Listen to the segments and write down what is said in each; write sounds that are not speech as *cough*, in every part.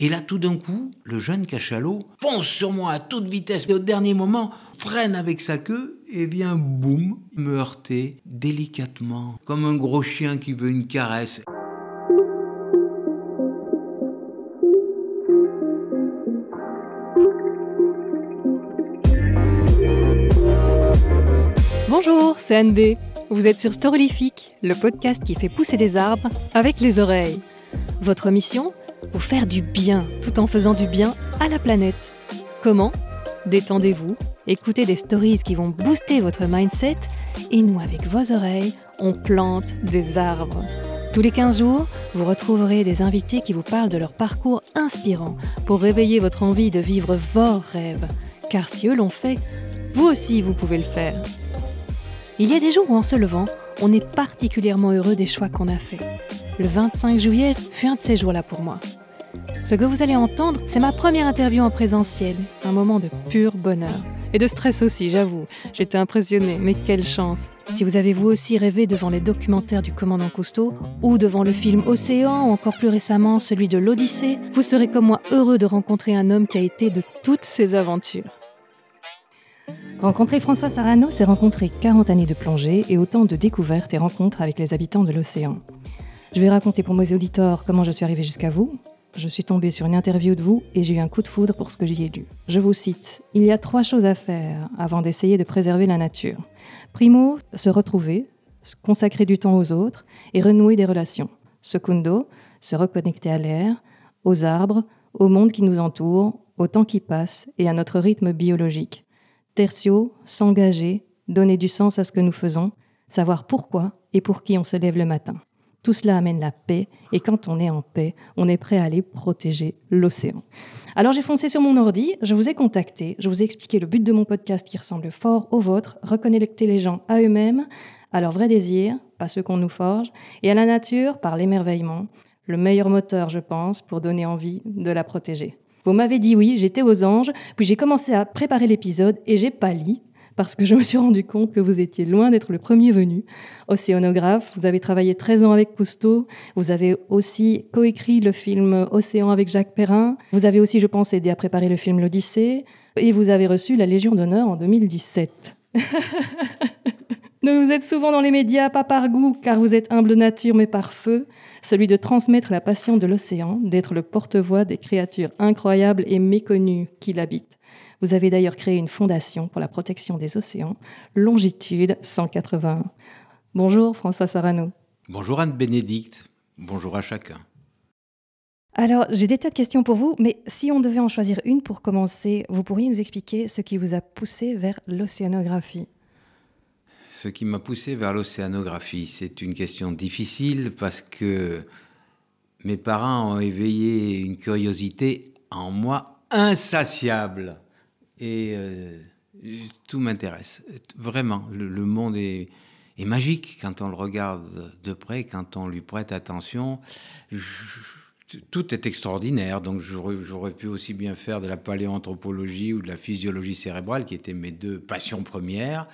Et là, tout d'un coup, le jeune cachalot fonce sur moi à toute vitesse et au dernier moment freine avec sa queue et vient, boum, me heurter délicatement, comme un gros chien qui veut une caresse. Bonjour, c'est Anne Vous êtes sur Storylifique, le podcast qui fait pousser des arbres avec les oreilles. Votre mission pour faire du bien, tout en faisant du bien à la planète. Comment Détendez-vous, écoutez des stories qui vont booster votre mindset, et nous, avec vos oreilles, on plante des arbres. Tous les 15 jours, vous retrouverez des invités qui vous parlent de leur parcours inspirant pour réveiller votre envie de vivre vos rêves. Car si eux l'ont fait, vous aussi, vous pouvez le faire. Il y a des jours où en se levant, on est particulièrement heureux des choix qu'on a faits. Le 25 juillet fut un de ces jours-là pour moi. Ce que vous allez entendre, c'est ma première interview en présentiel, un moment de pur bonheur. Et de stress aussi, j'avoue. J'étais impressionnée, mais quelle chance. Si vous avez vous aussi rêvé devant les documentaires du commandant Cousteau, ou devant le film Océan, ou encore plus récemment celui de l'Odyssée, vous serez comme moi heureux de rencontrer un homme qui a été de toutes ces aventures. Rencontrer François Sarano, c'est rencontrer 40 années de plongée et autant de découvertes et rencontres avec les habitants de l'océan. Je vais raconter pour mes auditeurs comment je suis arrivée jusqu'à vous. Je suis tombée sur une interview de vous et j'ai eu un coup de foudre pour ce que j'y ai lu. Je vous cite Il y a trois choses à faire avant d'essayer de préserver la nature. Primo, se retrouver, consacrer du temps aux autres et renouer des relations. Secundo, se reconnecter à l'air, aux arbres, au monde qui nous entoure, au temps qui passe et à notre rythme biologique. Tertio, s'engager, donner du sens à ce que nous faisons, savoir pourquoi et pour qui on se lève le matin. Tout cela amène la paix, et quand on est en paix, on est prêt à aller protéger l'océan. Alors j'ai foncé sur mon ordi, je vous ai contacté, je vous ai expliqué le but de mon podcast qui ressemble fort au vôtre, reconnecter les gens à eux-mêmes, à leurs vrais désirs, pas ceux qu'on nous forge, et à la nature par l'émerveillement, le meilleur moteur, je pense, pour donner envie de la protéger. Vous m'avez dit oui, j'étais aux anges, puis j'ai commencé à préparer l'épisode et j'ai pâli parce que je me suis rendu compte que vous étiez loin d'être le premier venu. Océanographe, vous avez travaillé 13 ans avec Cousteau, vous avez aussi coécrit le film Océan avec Jacques Perrin, vous avez aussi, je pense, aidé à préparer le film L'Odyssée, et vous avez reçu la Légion d'honneur en 2017. *laughs* vous êtes souvent dans les médias, pas par goût, car vous êtes humble nature, mais par feu, celui de transmettre la passion de l'océan, d'être le porte-voix des créatures incroyables et méconnues qui l'habitent. Vous avez d'ailleurs créé une fondation pour la protection des océans, Longitude 180. Bonjour François Sarano. Bonjour Anne-Bénédicte. Bonjour à chacun. Alors, j'ai des tas de questions pour vous, mais si on devait en choisir une pour commencer, vous pourriez nous expliquer ce qui vous a poussé vers l'océanographie ce qui m'a poussé vers l'océanographie. C'est une question difficile parce que mes parents ont éveillé une curiosité en moi insatiable. Et euh, tout m'intéresse. Vraiment, le, monde est, est, magique quand on le regarde de près, quand on lui prête attention. Je, tout est extraordinaire. Donc j'aurais pu aussi bien faire de la paléanthropologie ou de la physiologie cérébrale, qui étaient mes deux passions premières.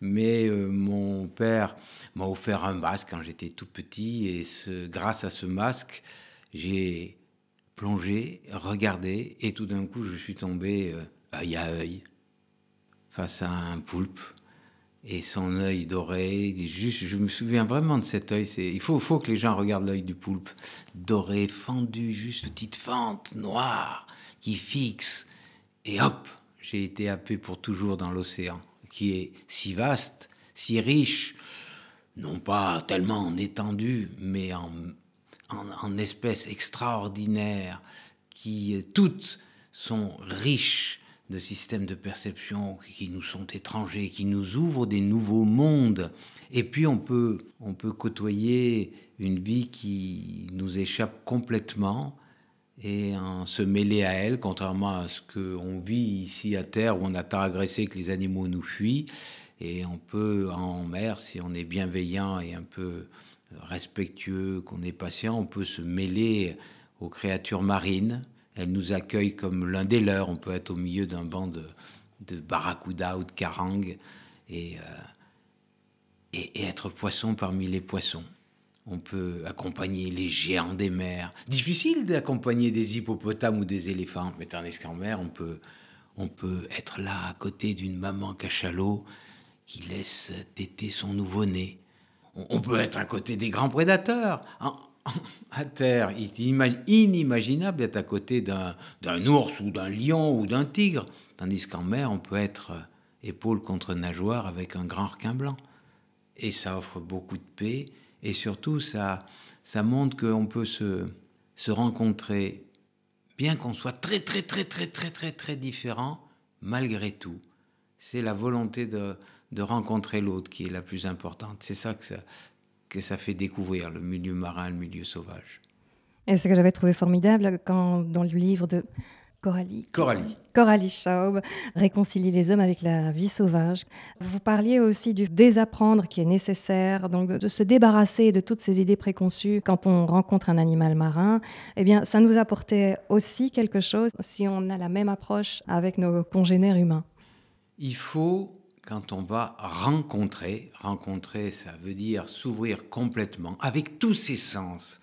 Mais euh, mon père m'a offert un masque quand j'étais tout petit, et grâce à ce masque, j'ai plongé, regardé, et tout d'un coup, je suis tombé euh, œil à œil face à un poulpe et son œil doré. Juste, je me souviens vraiment de cet œil. Il faut, faut que les gens regardent l'œil du poulpe, doré, fendu, juste petite fente noire qui fixe. Et hop, j'ai été happé pour toujours dans l'océan, qui est si vaste, si riche, non pas tellement en étendue, mais en, en espèces extraordinaires qui toutes sont riches de systèmes de perception qui nous sont étrangers, qui nous ouvrent des nouveaux mondes. Et puis on peut, on peut côtoyer une vie qui nous échappe complètement et en se mêler à elle, contrairement à ce qu'on vit ici à terre où on a tant agressé que les animaux nous fuient. Et on peut en mer, si on est bienveillant et un peu respectueux, qu'on est patient, on peut se mêler aux créatures marines elle nous accueille comme l'un des leurs. On peut être au milieu d'un banc de, de barracuda ou de carangue euh, et, et, être poisson parmi les poissons. On peut accompagner les géants des mers. Difficile d'accompagner des hippopotames ou des éléphants, mais tandis qu'en mer, on peut, on peut être là à côté d'une maman cachalot qui laisse téter son nouveau-né. On, peut être à côté des grands prédateurs. *laughs* à terre. Il est inimaginable d'être à côté d'un ours ou d'un lion ou d'un tigre. Tandis qu'en mer, on peut être euh, épaule contre nageoire avec un grand requin blanc. Et ça offre beaucoup de paix. Et surtout, ça, ça montre qu'on peut se, rencontrer, bien qu'on soit très, très, très, très, très, très, très différent, malgré tout. C'est la volonté de, de rencontrer l'autre qui est la plus importante. C'est ça que ça, que ça fait découvrir le milieu marin, le milieu sauvage. Et ce que j'avais trouvé formidable quand, dans le livre de Coralie. Coralie. Coralie Schaub, Réconcilier les hommes avec la vie sauvage. Vous parliez aussi du désapprendre qui est nécessaire, donc de, de, se débarrasser de toutes ces idées préconçues quand on rencontre un animal marin. Eh bien, ça nous apportait aussi quelque chose si on a la même approche avec nos congénères humains. Il faut quand on va rencontrer, rencontrer, ça veut dire s'ouvrir complètement, avec tous ses sens,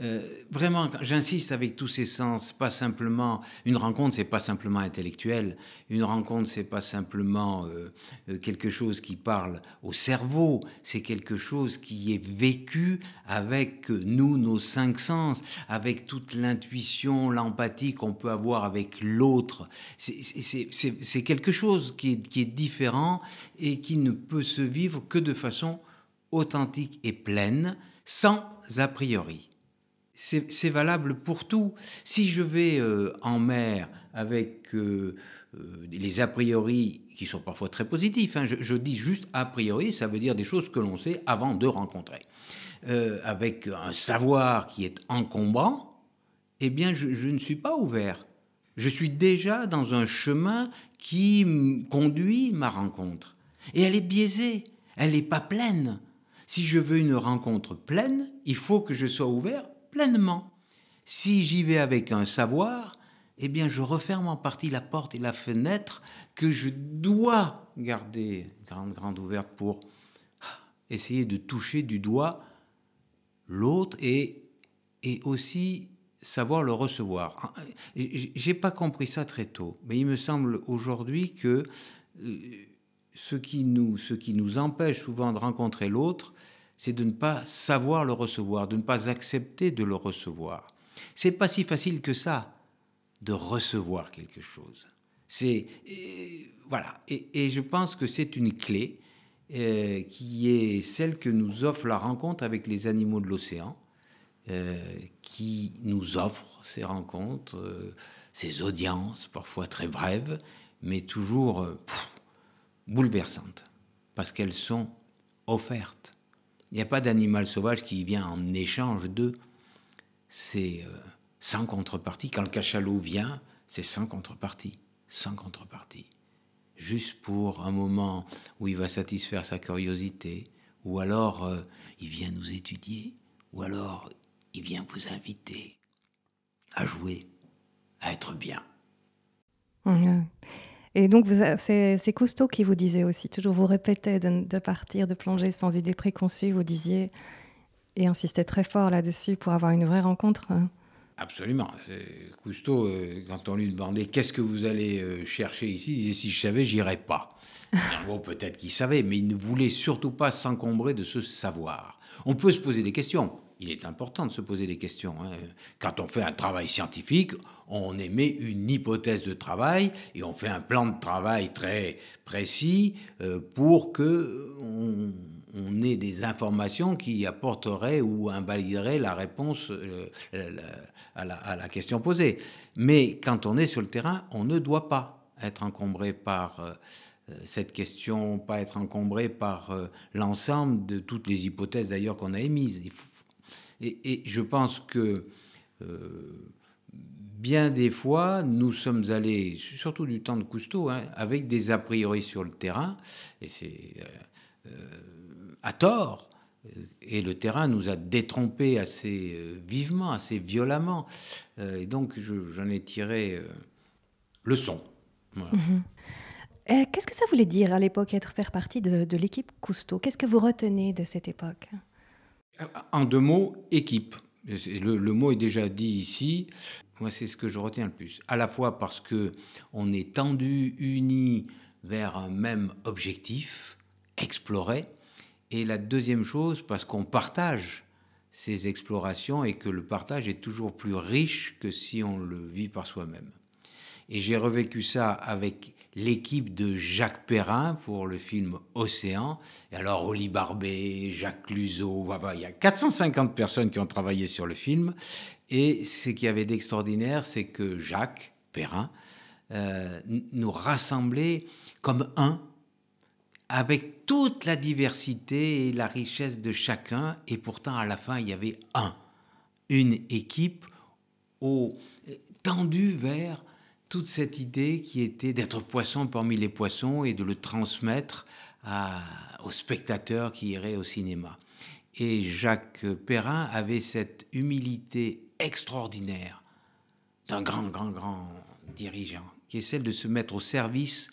euh, vraiment, j'insiste avec tous ces sens, pas simplement une rencontre, c'est pas simplement intellectuel. Une rencontre, c'est pas simplement euh, euh, quelque chose qui parle au cerveau. C'est quelque chose qui est vécu avec nous, nos cinq sens, avec toute l'intuition, l'empathie qu'on peut avoir avec l'autre. C'est quelque chose qui qui est différent et qui ne peut se vivre que de façon authentique et pleine, sans a priori c'est valable pour tout. Si je vais euh, en mer avec euh, euh, les a priori qui sont parfois très positifs, hein, je, dis juste a priori, ça veut dire des choses que l'on sait avant de rencontrer, avec un savoir qui est encombrant, eh bien je, je ne suis pas ouvert. Je suis déjà dans un chemin qui conduit ma rencontre. Et elle est biaisée, elle n'est pas pleine. Si je veux une rencontre pleine, il faut que je sois ouvert pleinement. Si j'y vais avec un savoir, eh bien je referme en partie la porte et la fenêtre que je dois garder grande, grande ouverte pour essayer de toucher du doigt l'autre et, et aussi savoir le recevoir. J'ai pas compris ça très tôt, mais il me semble aujourd'hui que euh, ce qui nous, ce qui nous empêche souvent de rencontrer l'autre, c'est de ne pas savoir le recevoir, de ne pas accepter de le recevoir. C'est pas si facile que ça de recevoir quelque chose. C'est euh, voilà, et, je pense que c'est une clé euh, qui est celle que nous offre la rencontre avec les animaux de l'océan, euh, qui nous offre ces rencontres, ces audiences parfois très brèves, mais toujours bouleversantes, parce qu'elles sont offertes il n'y a pas d'animal sauvage qui vient en échange d'eux. C'est euh, sans contrepartie. Quand le cachalot vient, c'est sans contrepartie. Sans contrepartie. Juste pour un moment où il va satisfaire sa curiosité, ou alors euh, il vient nous étudier, ou alors il vient vous inviter à jouer, à être bien. Et donc, c'est Cousteau qui vous disait aussi, toujours vous répétez de, partir, de plonger sans idée préconçue, vous disiez, et insistez très fort là-dessus pour avoir une vraie rencontre. Hein. Absolument. Cousteau, euh, quand on lui demandait qu'est-ce que vous allez euh, chercher ici, il disait si je savais, j'irais pas. *laughs* en peut-être qu'il savait, mais il ne voulait surtout pas s'encombrer de ce savoir. On peut se poser des questions il est important de se poser des questions. Hein. Quand on fait un travail scientifique, on émet une hypothèse de travail et on fait un plan de travail très précis euh, pour que on, ait des informations qui apporteraient ou invalideraient la réponse euh, à la, question posée. Mais quand on est sur le terrain, on ne doit pas être encombré par euh, cette question, pas être encombré par l'ensemble de toutes les hypothèses d'ailleurs qu'on a émises. Il et, je pense que euh, bien des fois, nous sommes allés, surtout du temps de Cousteau, hein, avec des a priori sur le terrain, et c'est euh, euh, à tort. Et le terrain nous a détrompés assez vivement, assez violemment. Et donc, j'en ai tiré leçon. Voilà. Mhm. Qu'est-ce que ça voulait dire à l'époque être faire partie de l'équipe Cousteau Qu'est-ce que vous retenez de cette époque en deux mots, équipe. Le, mot est déjà dit ici. Moi, c'est ce que je retiens le plus. À la fois parce que on est tendu, uni vers un même objectif, explorer. Et la deuxième chose, parce qu'on partage ces explorations et que le partage est toujours plus riche que si on le vit par soi-même. Et j'ai revécu ça avec l'équipe de Jacques Perrin pour le film Océan. Et alors, Oli Barbet, Jacques Luzot, il y a 450 personnes qui ont travaillé sur le film. Et ce qu'il y avait d'extraordinaire, c'est que Jacques Perrin euh, nous rassemblait comme un, avec toute la diversité et la richesse de chacun. Et pourtant, à la fin, il y avait un, une équipe au, tendue vers toute cette idée qui était d'être poisson parmi les poissons et de le transmettre à, aux spectateurs qui iraient au cinéma. Et Jacques Perrin avait cette humilité extraordinaire d'un grand, grand, grand dirigeant, qui est celle de se mettre au service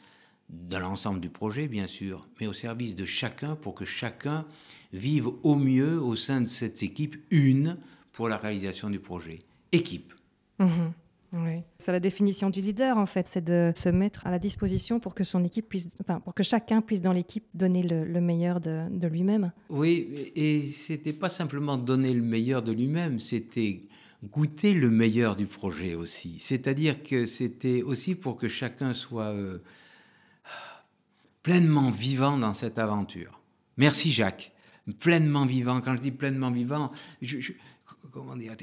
de l'ensemble du projet, bien sûr, mais au service de chacun pour que chacun vive au mieux au sein de cette équipe une pour la réalisation du projet. Équipe. Mhm. C'est la définition du leader, en fait, c'est de se mettre à la disposition pour que son équipe puisse, enfin, pour que chacun puisse dans l'équipe donner le, meilleur de, lui-même. Oui, et c'était pas simplement donner le meilleur de lui-même, c'était goûter le meilleur du projet aussi. C'est-à-dire que c'était aussi pour que chacun soit euh, pleinement vivant dans cette aventure. Merci Jacques. Pleinement vivant. Quand je dis pleinement vivant, je, dire,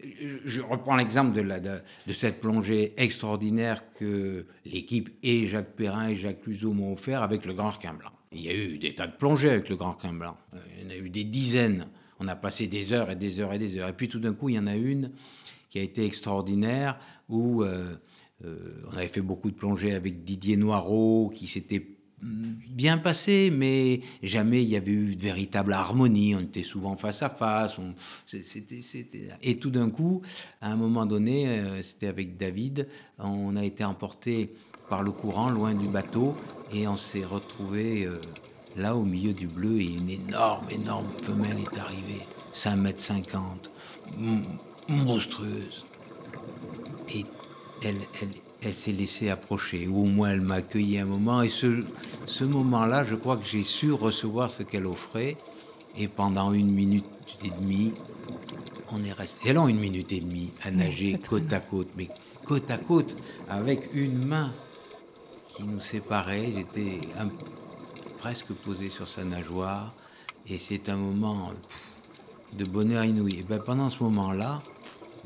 je reprends l'exemple de, la de, cette plongée extraordinaire que l'équipe et Jacques Perrin et Jacques Luzot m'ont offert avec le Grand Requin Blanc. Il y a eu des tas de plongées avec le Grand Requin Blanc. Euh, il y en a eu des dizaines. On a passé des heures et des heures et des heures. Et puis tout d'un coup, il y en a une qui a été extraordinaire où euh, euh, on avait fait beaucoup de plongées avec Didier Noirot qui s'était Mm, bien passé, mais jamais il y avait eu de véritable harmonie. On était souvent face à face. On, c'était, Et tout d'un coup, à un moment donné, euh, c'était avec David, on a été emporté par le courant, loin du bateau, et on s'est retrouvé euh, là au milieu du bleu. Et une énorme, énorme femelle est arrivée, 5 mètres 50, monstrueuse. Et elle, elle, elle s'est laissée approcher, ou au moins elle m'a accueilli un moment. Et ce, ce moment-là, je crois que j'ai su recevoir ce qu'elle offrait. Et pendant une minute et demie, on est resté. Elle eh une minute et demie à nager côte à côte, mais côte à côte, avec une main qui nous séparait. J'étais presque posé sur sa nageoire. Et c'est un moment de bonheur inouï. Et ben pendant ce moment-là,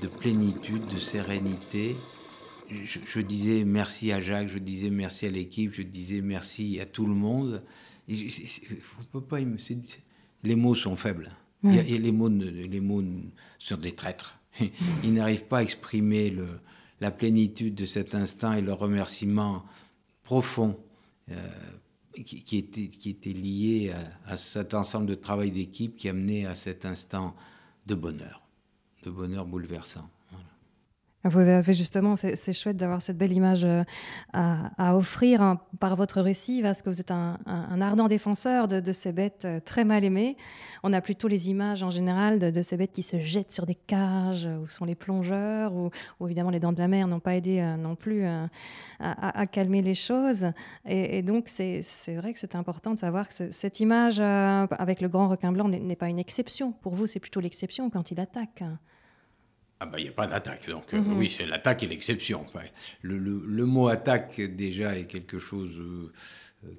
de plénitude, de sérénité, je, disais merci à Jacques, je disais merci à l'équipe, je disais merci à tout le monde. les mots sont faibles. les, mots, les mots sont des traîtres. *laughs* Ils n'arrivent pas à exprimer la plénitude de cet instant et le remerciement profond euh, qui, était, lié à, à cet ensemble de travail d'équipe qui mené à cet instant de bonheur, de bonheur bouleversant. Vous avez justement, c'est chouette d'avoir cette belle image euh, à, offrir hein, par votre récit, parce que vous êtes un, ardent défenseur de, ces bêtes euh, très mal aimées. On a plutôt les images en général de, ces bêtes qui se jettent sur des cages, euh, où sont les plongeurs, où, évidemment les dents de la mer n'ont pas aidé non plus à, calmer les choses. Et, donc c'est vrai que c'est important de savoir que cette image avec le grand requin blanc n'est pas une exception. Pour vous, c'est plutôt l'exception quand il attaque ah ben, il n'y a pas d'attaque. Donc, euh, mhm. oui, c'est l'attaque et l'exception. le, mot attaque, déjà, est quelque chose euh,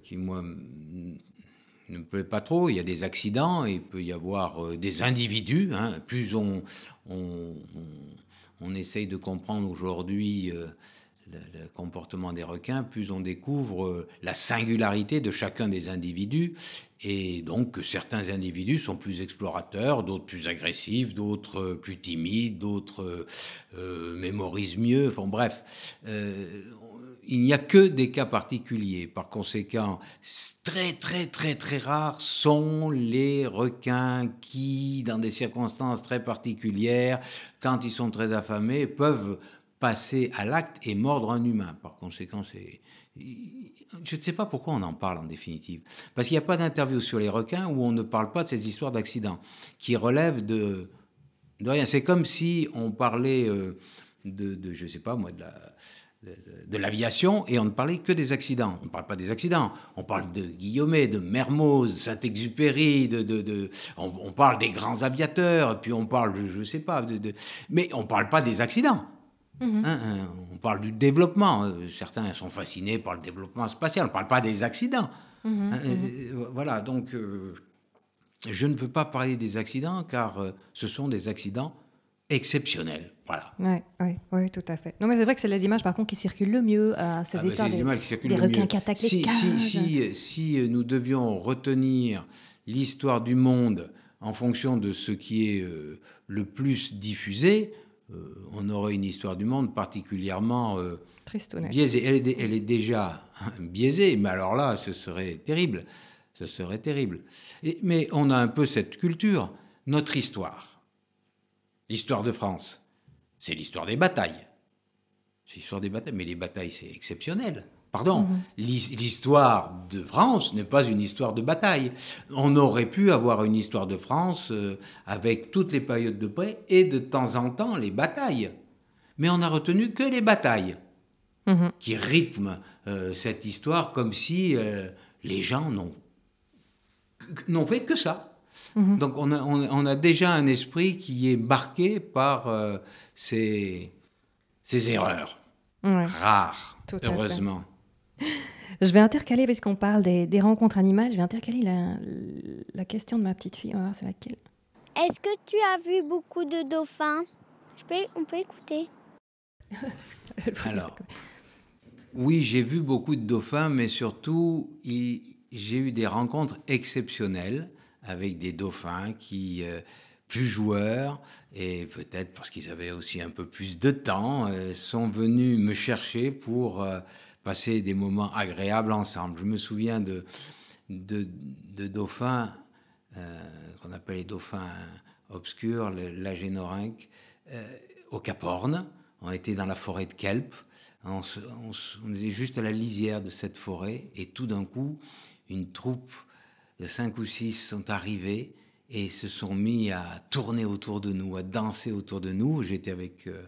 qui, moi, ne me plaît pas trop. Il y a des accidents, il peut y avoir euh, des individus. Hein. Plus on, on, essaye de comprendre aujourd'hui le, comportement des requins, plus on découvre la singularité de chacun des individus et donc certains individus sont plus explorateurs, d'autres plus agressifs, d'autres euh, plus timides, d'autres euh, euh, mémorisent mieux, enfin bref. il n'y a que des cas particuliers. Par conséquent, très très très très rares sont les requins qui, dans des circonstances très particulières, quand ils sont très affamés, peuvent passer à l'acte et mordre un humain. Par conséquent, c'est je ne sais pas pourquoi on en parle en définitive. Parce qu'il n'y a pas d'interview sur les requins où on ne parle pas de ces histoires d'accidents qui relèvent de, rien. C'est comme si on parlait euh, de, je sais pas moi, de la de l'aviation et on ne parlait que des accidents. On ne parle pas des accidents, on parle de Guillaumet, de Mermoz, Saint-Exupéry, de, on, parle des grands aviateurs, puis on parle, je ne sais pas, mais on ne parle pas des accidents. Mhm. Hein, euh, on parle du développement. Euh, certains sont fascinés par le développement spatial. On ne parle pas des accidents. Mhm, hein, mhm. Euh, voilà, donc je ne veux pas parler des accidents car ce sont des accidents exceptionnels. Voilà. Oui, tout à fait. Non, mais c'est vrai que c'est les images par contre qui circulent le mieux à ces ah, histoires des, requins Si, si, si, si, nous devions retenir l'histoire du monde en fonction de ce qui est le plus diffusé, euh, on aurait une histoire du monde particulièrement euh, biaisée. Elle est, déjà *laughs* biaisée, mais alors là, ce serait terrible. Ce serait terrible. mais on a un peu cette culture, notre histoire. L'histoire de France, c'est l'histoire des batailles. C'est l'histoire des batailles, mais les batailles, c'est exceptionnel. Pardon, mhm. l'histoire de France n'est pas une histoire de bataille. On aurait pu avoir une histoire de France euh, avec toutes les périodes de paix et de temps en temps les batailles. Mais on n'a retenu que les batailles mhm. qui rythment euh, cette histoire comme si euh, les gens n'ont fait que ça. Mhm. Donc on a, déjà un esprit qui est marqué par ces, erreurs. Rares, heureusement je vais intercaler, parce qu'on parle des, rencontres animales, je vais intercaler la, question de ma petite fille. On va voir c'est laquelle. Est-ce que tu as vu beaucoup de dauphins je peux, On peut écouter. *laughs* Alors, oui, j'ai vu beaucoup de dauphins, mais surtout, j'ai eu des rencontres exceptionnelles avec des dauphins qui, euh, plus joueurs, et peut-être parce qu'ils avaient aussi un peu plus de temps, euh, sont venus me chercher pour... Euh, passer des moments agréables ensemble. Je me souviens de, de, dauphins, euh, qu'on appelle les dauphins obscurs, la euh, au Cap Horn. On était dans la forêt de Kelp. On, était juste à la lisière de cette forêt. Et tout d'un coup, une troupe de cinq ou six sont arrivés et se sont mis à tourner autour de nous, à danser autour de nous. J'étais avec euh,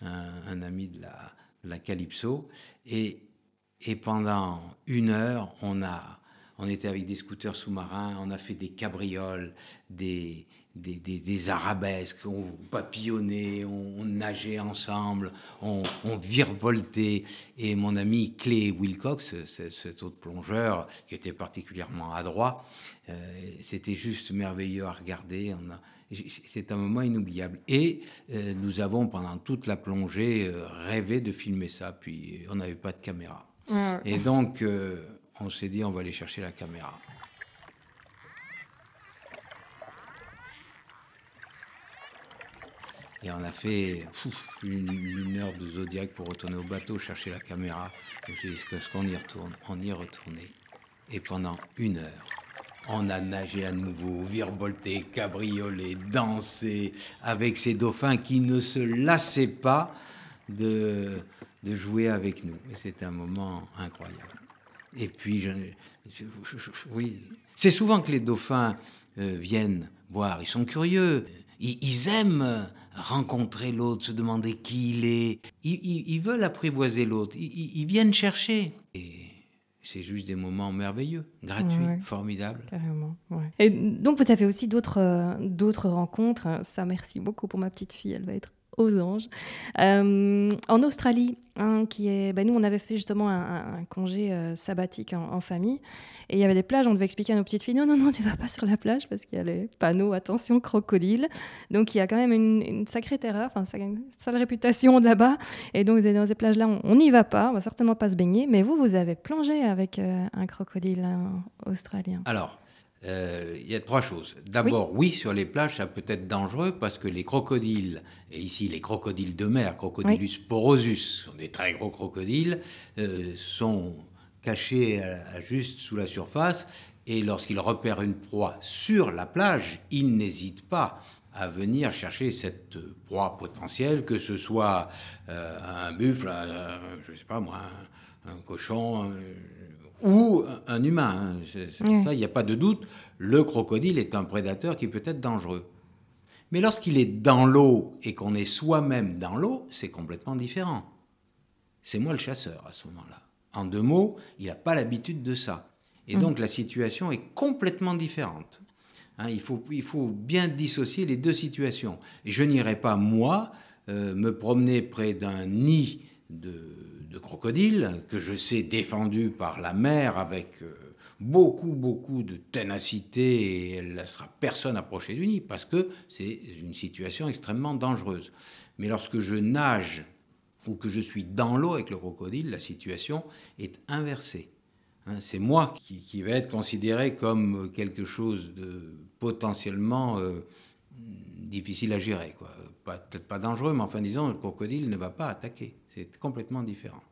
un, ami de la, de la Calypso. Et et pendant une heure, on, a, on était avec des scooters sous-marins, on a fait des cabrioles, des, des, arabesques, on papillonnait, on, nageait ensemble, on, virevoltait. Et mon ami Clay Wilcox, cet autre plongeur qui était particulièrement adroit, euh, c'était juste merveilleux à regarder. On c'est un moment inoubliable. Et euh, nous avons, pendant toute la plongée, euh, rêvé de filmer ça, puis on n'avait pas de caméra. Et donc, euh, on s'est dit, on va aller chercher la caméra. Et on a fait une, heure de Zodiac pour retourner au bateau, chercher la caméra, est ce qu'on y retourne. On y est retourné. Et pendant une heure, on a nagé à nouveau, virevolté, cabriolé, dansé, avec ces dauphins qui ne se lassaient pas de, de jouer avec nous. Et c'est un moment incroyable. Et puis, je, oui, c'est souvent que les dauphins euh, viennent voir Ils sont curieux. Ils, aiment rencontrer l'autre, se demander qui il est. Ils, veulent apprivoiser l'autre. Ils, viennent chercher. Et c'est juste des moments merveilleux, gratuits, formidables. Carrément. Et donc, vous avez aussi d'autres euh, d'autres rencontres. Ça, merci beaucoup pour ma petite fille. Elle va être aux anges. Euh, en Australie, hein, bah, nous, on avait fait justement un, congé euh, sabbatique en, famille, et il y avait des plages, on devait expliquer à nos petites filles, non, non, non, tu vas pas sur la plage parce qu'il y a les panneaux, attention, crocodile. Donc il y a quand même une, sacrée terreur, enfin, une sale réputation là-bas. Et donc, dans ces plages-là, on n'y va pas, on va certainement pas se baigner, mais vous, vous avez plongé avec euh, un crocodile hein, australien. Alors, euh, il y a trois choses. D'abord, oui. sur les plages, ça peut être dangereux parce que les crocodiles, et ici les crocodiles de mer, Crocodilus porosus, sont des très gros crocodiles, euh, sont cachés juste sous la surface. Et lorsqu'ils repèrent une proie sur la plage, ils n'hésitent pas à venir chercher cette proie potentielle, que ce soit euh, un buffle, je je sais pas moi, un, un cochon, ou un humain. Hein. Ça, il n'y a pas de doute. Le crocodile est un prédateur qui peut être dangereux. Mais lorsqu'il est dans l'eau et qu'on est soi-même dans l'eau, c'est complètement différent. C'est moi le chasseur à ce moment-là. En deux mots, il n'a pas l'habitude de ça. Et mm. donc la situation est complètement différente. Hein, il, faut, bien dissocier les deux situations. Je n'irai pas, moi, euh, me promener près d'un nid de, de crocodile, que je sais défendu par la mer avec euh, beaucoup, beaucoup de ténacité et elle ne laissera personne approcher du nid parce que c'est une situation extrêmement dangereuse. Mais lorsque je nage ou que je suis dans l'eau avec le crocodile, la situation est inversée. Hein, c'est moi qui, vais être considéré comme quelque chose de potentiellement euh, difficile à gérer. Peut-être pas dangereux, mais enfin disons, le crocodile ne va pas attaquer. C'est complètement différent.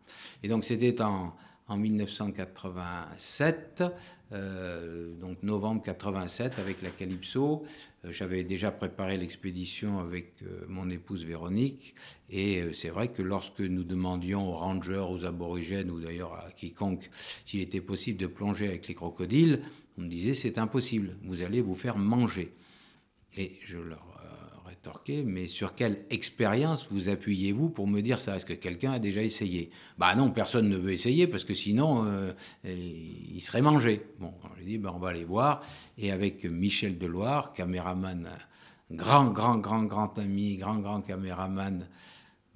Et donc c'était en, en 1987, euh, donc novembre 87 avec la Calypso. Euh, j'avais déjà préparé l'expédition avec euh, mon épouse Véronique. Et c'est vrai que lorsque nous demandions aux rangers, aux aborigènes ou d'ailleurs à quiconque s'il était possible de plonger avec les crocodiles, on me disait c'est impossible, vous allez vous faire manger. Et je leur Torquay, mais sur quelle expérience vous appuyez-vous pour me dire ça Est-ce que quelqu'un a déjà essayé Bah non, personne ne veut essayer parce que sinon euh, euh, il serait mangé. Bon, j'ai dit, ben, on va aller voir. Et avec Michel Deloire, caméraman, grand, grand, grand, grand ami, grand, grand caméraman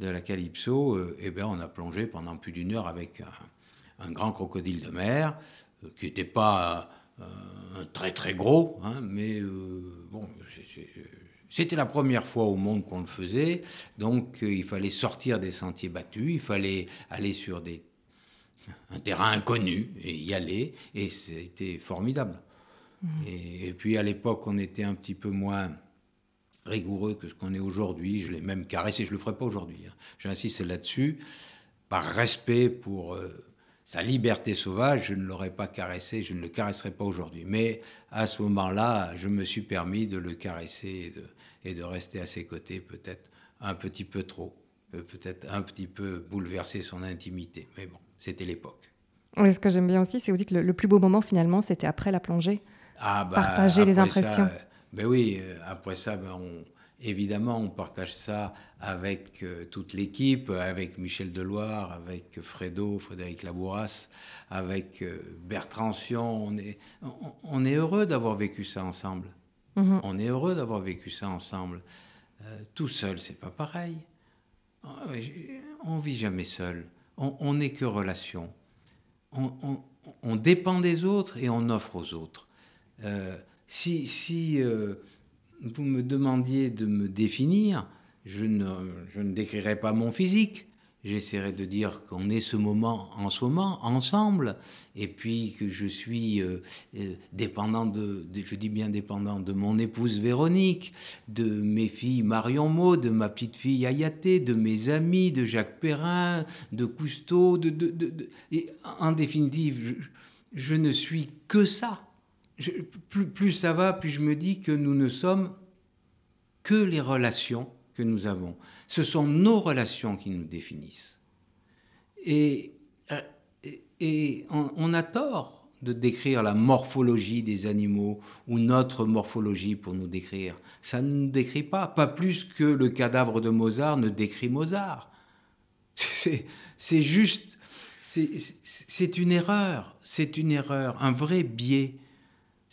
de la Calypso, euh, eh ben, on a plongé pendant plus d'une heure avec un, grand crocodile de mer qui n'était pas. très très gros, hein, mais bon, c'est c'était la première fois au monde qu'on le faisait, donc euh, il fallait sortir des sentiers battus, il fallait aller sur des, un terrain inconnu et y aller, et c'était formidable. Mmh. Et, puis à l'époque, on était un petit peu moins rigoureux que ce qu'on est aujourd'hui. Je l'ai même caressé, je ne le ferai pas aujourd'hui. Hein. J'insiste là-dessus, par respect pour euh, sa liberté sauvage, je ne l'aurais pas caressé, je ne le caresserai pas aujourd'hui. Mais à ce moment-là, je me suis permis de le caresser et de, et de rester à ses côtés, peut-être un petit peu trop, euh, peut-être un petit peu bouleverser son intimité. Mais bon, c'était l'époque. ce que j'aime bien aussi, c'est vous dites le, le plus beau moment finalement, c'était après la plongée. Ah, bah, Partager les impressions. oui, après ça, euh, ben euh, ben, on, Évidemment, on partage ça avec euh, toute l'équipe, avec Michel Deloire, avec Fredo, Frédéric Labouras, avec euh, Bertrand Sion. On est, heureux d'avoir vécu ça ensemble. Mhm. On est heureux d'avoir vécu ça ensemble. Euh, tout seul, c'est pas pareil. Oh, on vit jamais seul. On n'est que relation. On, dépend des autres et on offre aux autres. si si vous me demandiez de me définir, je ne, décrirai pas mon physique. J'essaierai de dire qu'on est ce moment en ce moment, ensemble, et puis que je suis euh, euh, dépendant de, je dis bien dépendant, de mon épouse Véronique, de mes filles Marion Maud, de ma petite fille Ayaté, de mes amis, de Jacques Perrin, de Cousteau, et en définitive, je ne suis que ça plus, ça va, plus je me dis que nous ne sommes que les relations que nous avons. Ce sont nos relations qui nous définissent. Euh, et, on, on a tort de décrire la morphologie des animaux ou notre morphologie pour nous décrire. Ça ne nous décrit pas, pas plus que le cadavre de Mozart ne décrit Mozart. C'est juste, c'est une erreur, c'est une erreur, un vrai biais.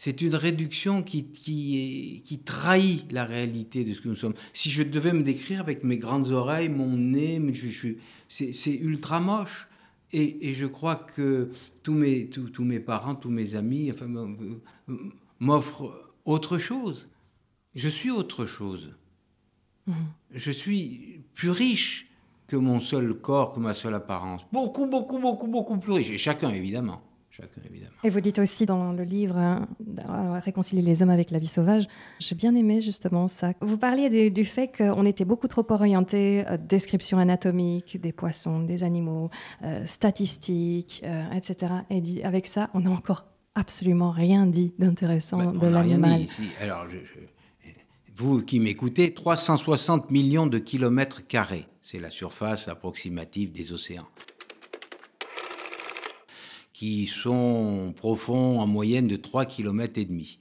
C'est une réduction qui, qui, qui, trahit la réalité de ce que nous sommes. Si je devais me décrire avec mes grandes oreilles, mon nez, je, c'est ultra moche. Et, je crois que tous mes, tous, mes parents, tous mes amis enfin, euh, euh, m'offrent autre chose. Je suis autre chose. Mm-hmm. Je suis plus riche que mon seul corps, que ma seule apparence. Beaucoup, beaucoup, beaucoup, beaucoup plus riche. Et chacun, évidemment. Et vous dites aussi dans le livre hein, Réconcilier les hommes avec la vie sauvage, j'ai bien aimé justement ça. Vous parliez du, fait qu'on était beaucoup trop orienté euh, description anatomique des poissons, des animaux, euh, statistiques, etc. Euh, et avec ça, on n'a encore absolument rien dit d'intéressant de l'animal. vous qui m'écoutez, 360 millions de kilomètres carrés, c'est la surface approximative des océans qui sont profonds en moyenne de 3 km et demi.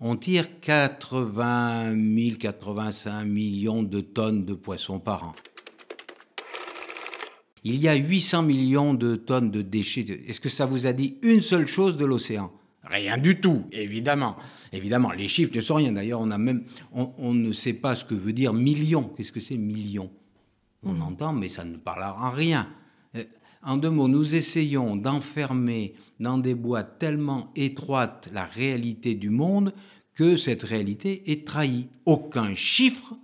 On tire 80 000, 85 millions de tonnes de poissons par an. Il y a 800 millions de tonnes de déchets. Est-ce que ça vous a dit une seule chose de l'océan Rien du tout, évidemment. Évidemment, les chiffres ne sont rien. D'ailleurs, on, a même, on, ne sait pas ce que veut dire million. Qu'est-ce que c'est million On entend, mais ça ne parlera en rien. En deux mots, nous essayons d'enfermer dans des boîtes tellement étroites la réalité du monde que cette réalité est trahie. Aucun chiffre,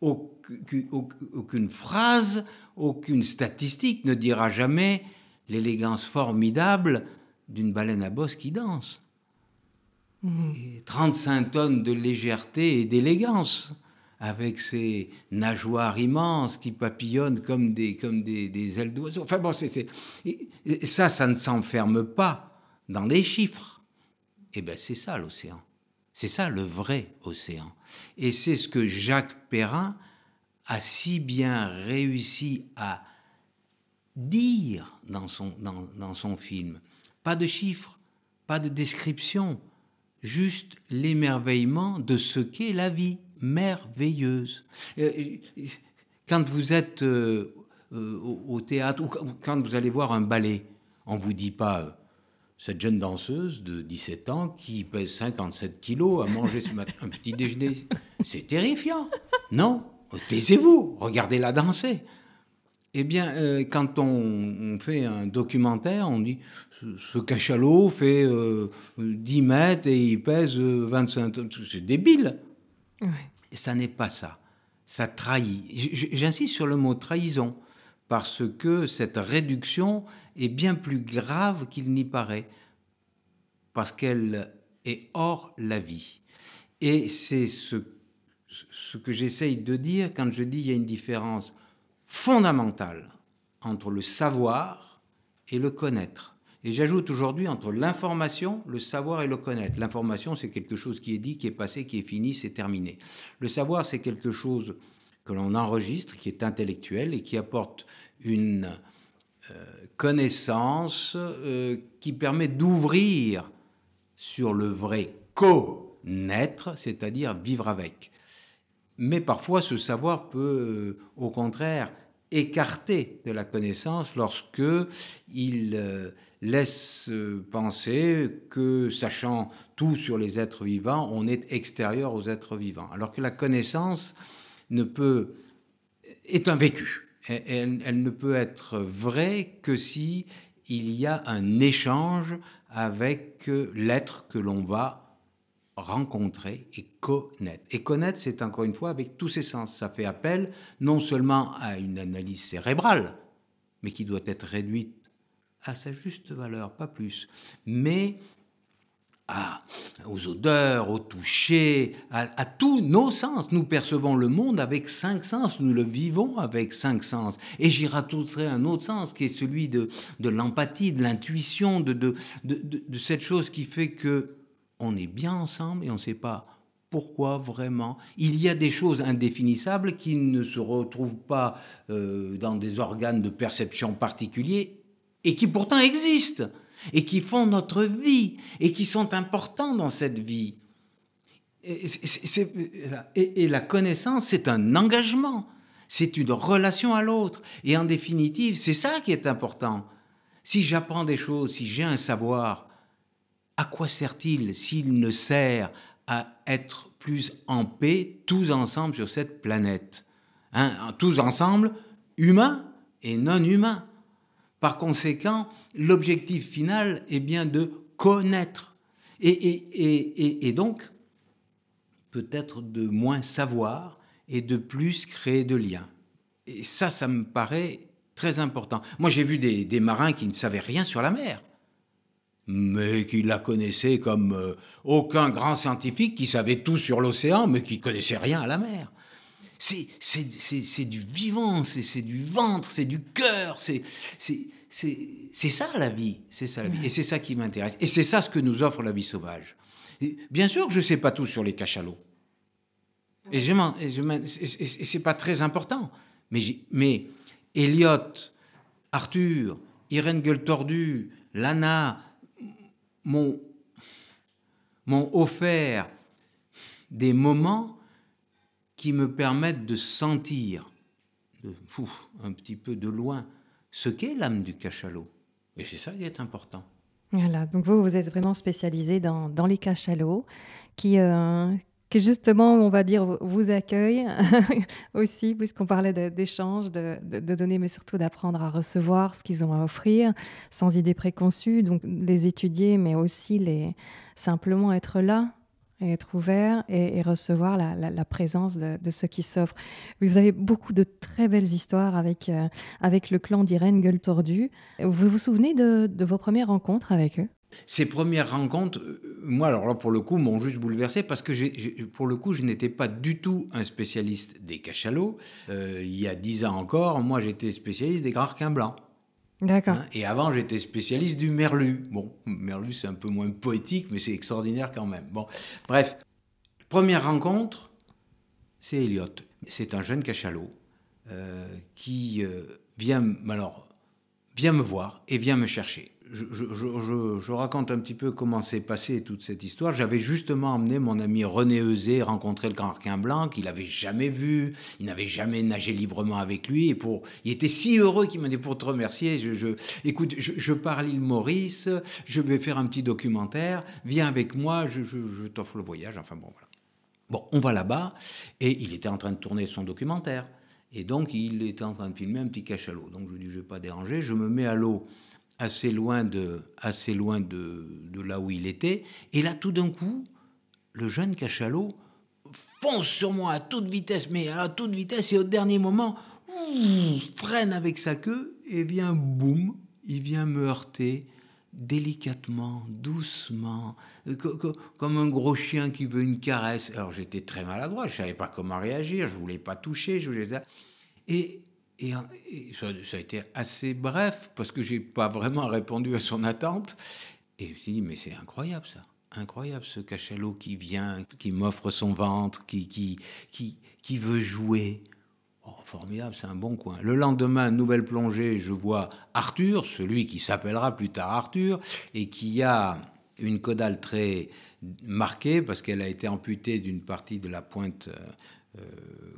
aucune phrase, aucune statistique ne dira jamais l'élégance formidable d'une baleine à bosse qui danse. 35 mmh. tonnes de légèreté et d'élégance avec ses nageoires immenses qui papillonnent comme des, comme des, ailes d'oiseau. Enfin bon, c'est, ça, ça ne s'enferme pas dans des chiffres. Eh bien, c'est ça l'océan. C'est ça le vrai océan. Et c'est ce que Jacques Perrin a si bien réussi à dire dans son, dans son film. Pas de chiffres, pas de description, juste l'émerveillement de ce qu'est la vie merveilleuse. Quand vous êtes euh, euh, au théâtre ou quand vous allez voir un ballet, on ne vous dit pas euh, cette jeune danseuse de 17 ans qui pèse 57 kilos a manger ce matin un petit déjeuner. C'est terrifiant. Non, taisez-vous, regardez-la danser. Eh bien, quand on, fait un documentaire, on dit ce, cachalot fait 10 mètres et il pèse 25 tonnes. C'est débile ça n'est pas ça. Ça trahit. J'insiste sur le mot trahison, parce que cette réduction est bien plus grave qu'il n'y paraît, parce qu'elle est hors la vie. Et c'est ce, ce que j'essaye de dire quand je dis qu'il y a une différence fondamentale entre le savoir et le connaître. Et j'ajoute aujourd'hui entre l'information, le savoir et le connaître. L'information, c'est quelque chose qui est dit, qui est passé, qui est fini, c'est terminé. Le savoir, c'est quelque chose que l'on enregistre, qui est intellectuel et qui apporte une euh, connaissance euh, qui permet d'ouvrir sur le vrai connaître, c'est-à-dire vivre avec. Mais parfois, ce savoir peut, euh, au contraire, écarter de la connaissance lorsque il laisse euh, penser que, sachant tout sur les êtres vivants, on est extérieur aux êtres vivants. Alors que la connaissance ne peut, est un vécu. Elle, elle ne peut être vraie que si il y a un échange avec euh, l'être que l'on va rencontrer et connaître. Et connaître, c'est encore une fois avec tous ses sens. Ça fait appel non seulement à une analyse cérébrale, mais qui doit être réduite à sa juste valeur, pas plus. Mais à, aux odeurs, au toucher, à, tous nos sens. Nous percevons le monde avec cinq sens, nous le vivons avec cinq sens. Et j'y rajouterai un autre sens qui est celui de, l'empathie, de l'intuition, de de, de, cette chose qui fait que on est bien ensemble et on ne sait pas pourquoi vraiment Il y a des choses indéfinissables qui ne se retrouvent pas euh, dans des organes de perception particuliers et qui pourtant existent, et qui font notre vie, et qui sont importants dans cette vie. Et, la connaissance, c'est un engagement, c'est une relation à l'autre. Et en définitive, c'est ça qui est important. Si j'apprends des choses, si j'ai un savoir, à quoi sert-il s'il ne sert à être plus en paix tous ensemble sur cette planète hein, Tous ensemble, humains et non humains. Par conséquent, l'objectif final est bien de connaître. Et, donc, peut-être de moins savoir et de plus créer de liens. Et ça, ça me paraît très important. Moi, j'ai vu des, marins qui ne savaient rien sur la mer mais qui la connaissaient comme euh, aucun grand scientifique qui savait tout sur l'océan, mais qui connaissait rien à la mer c'est, c'est, c'est, du vivant, c'est du ventre, c'est du cœur, c'est, c'est ça la vie, c'est ça la vie. Et c'est ça qui m'intéresse. Et c'est ça ce que nous offre la vie sauvage. bien sûr que je ne sais pas tout sur les cachalots. Et, je m'en, je c'est pas très important. Mais, mais Elliot, Arthur, Irène Gueule Lana m'ont offert des moments qui me permettent de sentir, un petit peu de loin, ce qu'est l'âme du cachalot. Et c'est ça qui est important. Voilà, donc vous, vous êtes vraiment spécialisé dans, les cachalots euh, qui, justement, on va dire, vous accueille *laughs* aussi, puisqu'on parlait d'échanges, de, de, de, donner, mais surtout d'apprendre à recevoir ce qu'ils ont à offrir, sans idée préconçue, donc les étudier, mais aussi les simplement être là et être ouvert et, recevoir la, présence de, ceux qui s'offrent. Vous avez beaucoup de très belles histoires avec, euh, avec le clan d'Irène Gueule Tordue. Vous vous souvenez de, vos premières rencontres avec eux ces premières rencontres, euh, moi, alors là, pour le coup, m'ont juste bouleversé parce que, pour le coup, je n'étais pas du tout un spécialiste des cachalots. Euh, il y a dix ans encore, moi, j'étais spécialiste des grands requins blancs. Hein, et avant, j'étais spécialiste du merlu. Bon, merlu, c'est un peu moins poétique, mais c'est extraordinaire quand même. Bon, bref, première rencontre, c'est Elliot. C'est un jeune cachalot euh, qui euh, vient, alors, vient me voir et vient me chercher je, raconte un petit peu comment s'est passée toute cette histoire. J'avais justement emmené mon ami René heusé rencontrer le grand requin blanc qu'il n'avait jamais vu, il n'avait jamais nagé librement avec lui. Et pour, il était si heureux qu'il m'a dit pour te remercier, je, écoute, je, parle île Maurice, je vais faire un petit documentaire, viens avec moi, je, t'offre le voyage. Enfin bon, voilà. Bon, on va là-bas et il était en train de tourner son documentaire. Et donc, il était en train de filmer un petit cachalot. Donc, je lui dis, je ne vais pas déranger, je me mets à l'eau assez loin de, assez loin de, là où il était. Et là, tout d'un coup, le jeune cachalot fonce sur moi à toute vitesse, mais à toute vitesse, et au dernier moment, freine avec sa queue et vient, boum, il vient me heurter délicatement, doucement, euh, comme un gros chien qui veut une caresse. Alors j'étais très maladroit, je ne savais pas comment réagir, je voulais pas toucher, je voulais... Et, et, ça, a été assez bref, parce que j'ai pas vraiment répondu à son attente. Et je me suis dit, mais c'est incroyable ça. Incroyable ce cachalot qui vient, qui m'offre son ventre, qui, qui, qui, qui veut jouer. Oh, formidable, c'est un bon coin. Le lendemain, nouvelle plongée, je vois Arthur, celui qui s'appellera plus tard Arthur, et qui a une caudale très marquée parce qu'elle a été amputée d'une partie de la pointe euh, euh,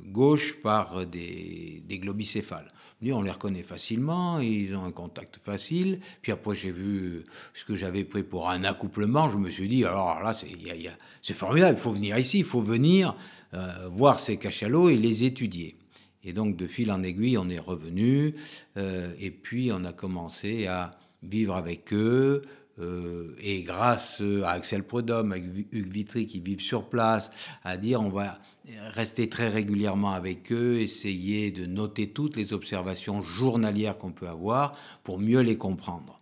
gauche par des, globicéphales. On les reconnaît facilement, ils ont un contact facile. Puis après, j'ai vu ce que j'avais pris pour un accouplement. Je me suis dit, alors là, c'est formidable, il faut venir ici, il faut venir euh, voir ces cachalots et les étudier. Et donc, de fil en aiguille, on est revenu. Euh, et puis, on a commencé à vivre avec eux, euh, et grâce euh, à Axel Prodhomme, à Hugues Vitry qui vivent sur place, à dire on va rester très régulièrement avec eux, essayer de noter toutes les observations journalières qu'on peut avoir pour mieux les comprendre,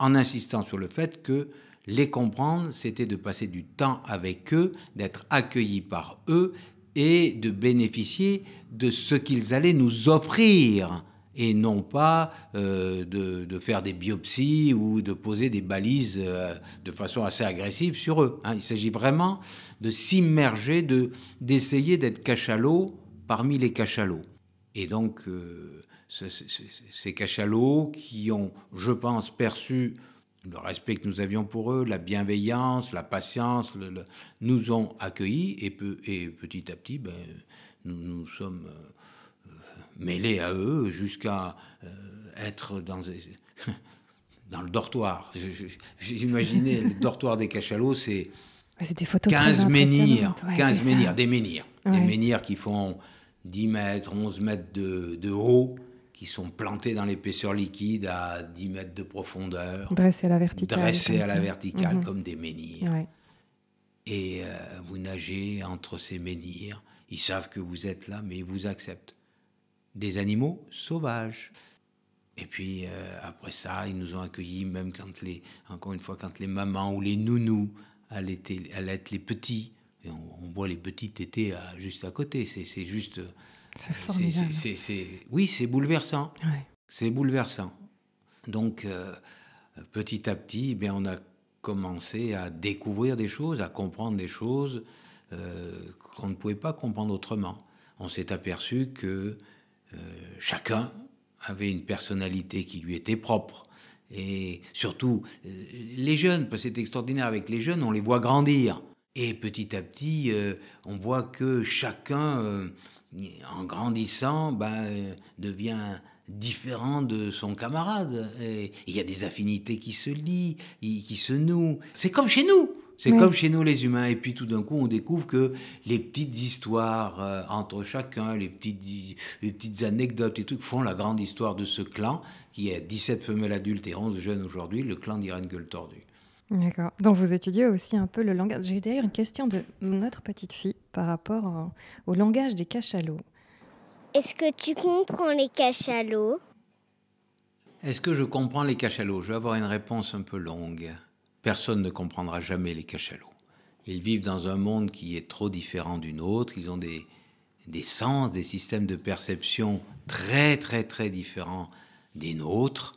en insistant sur le fait que les comprendre, c'était de passer du temps avec eux, d'être accueillis par eux et de bénéficier de ce qu'ils allaient nous offrir et non pas euh, de, faire des biopsies ou de poser des balises euh, de façon assez agressive sur eux. Hein. Il s'agit vraiment de s'immerger, de, d'essayer d'être cachalot parmi les cachalots. Et donc, euh, ces cachalots qui ont, je pense, perçu le respect que nous avions pour eux, la bienveillance, la patience, le, nous ont accueillis et, peu, et, petit à petit, ben, nous nous sommes mêlés à eux jusqu'à euh, être dans, *laughs* dans le dortoir. J'imaginais le dortoir des cachalots, c'est 15 menhirs, 15 des menhirs. Des menhirs qui font 10 mètres, 11 mètres de, de haut, qui sont plantés dans l'épaisseur liquide à 10 mètres de profondeur. Dressés à la verticale. Dressés à la verticale mhm. comme des menhirs. Et euh, vous nagez entre ces menhirs. Ils savent que vous êtes là, mais ils vous acceptent des animaux sauvages. Et puis euh, après ça, ils nous ont accueillis, même quand les, encore une fois, quand les mamans ou les nounous allaient être les petits. on, voit les petits tétés euh, juste à côté. C'est juste. Euh, c'est formidable. oui, c'est bouleversant. C'est bouleversant. Donc, petit à petit, eh on a commencé à découvrir des choses, à comprendre des choses qu'on ne pouvait pas comprendre autrement. On s'est aperçu que euh, chacun avait une personnalité qui lui était propre. Et surtout, euh, les jeunes, parce c'est extraordinaire avec les jeunes, on les voit grandir. Et petit à petit, euh, on voit que chacun, en grandissant, ben, devient différent de son camarade. Il y a des affinités qui se lient, qui se nouent. C'est comme chez nous. C'est comme chez nous les humains. Et puis tout d'un coup, on découvre que les petites histoires euh, entre chacun, les petites, anecdotes et trucs font la grande histoire de ce clan qui est 17 femelles adultes et 11 jeunes aujourd'hui, le clan d'Irène Gueule Tordue. D'accord. Donc vous étudiez aussi un peu le langage. J'ai d'ailleurs une question de notre petite fille par rapport au langage des cachalots. Est-ce que tu comprends les cachalots Est-ce que je comprends les cachalots Je vais avoir une réponse un peu longue personne ne comprendra jamais les cachalots. Ils vivent dans un monde qui est trop différent du nôtre. Ils ont des, sens, des systèmes de perception très très très différents des nôtres.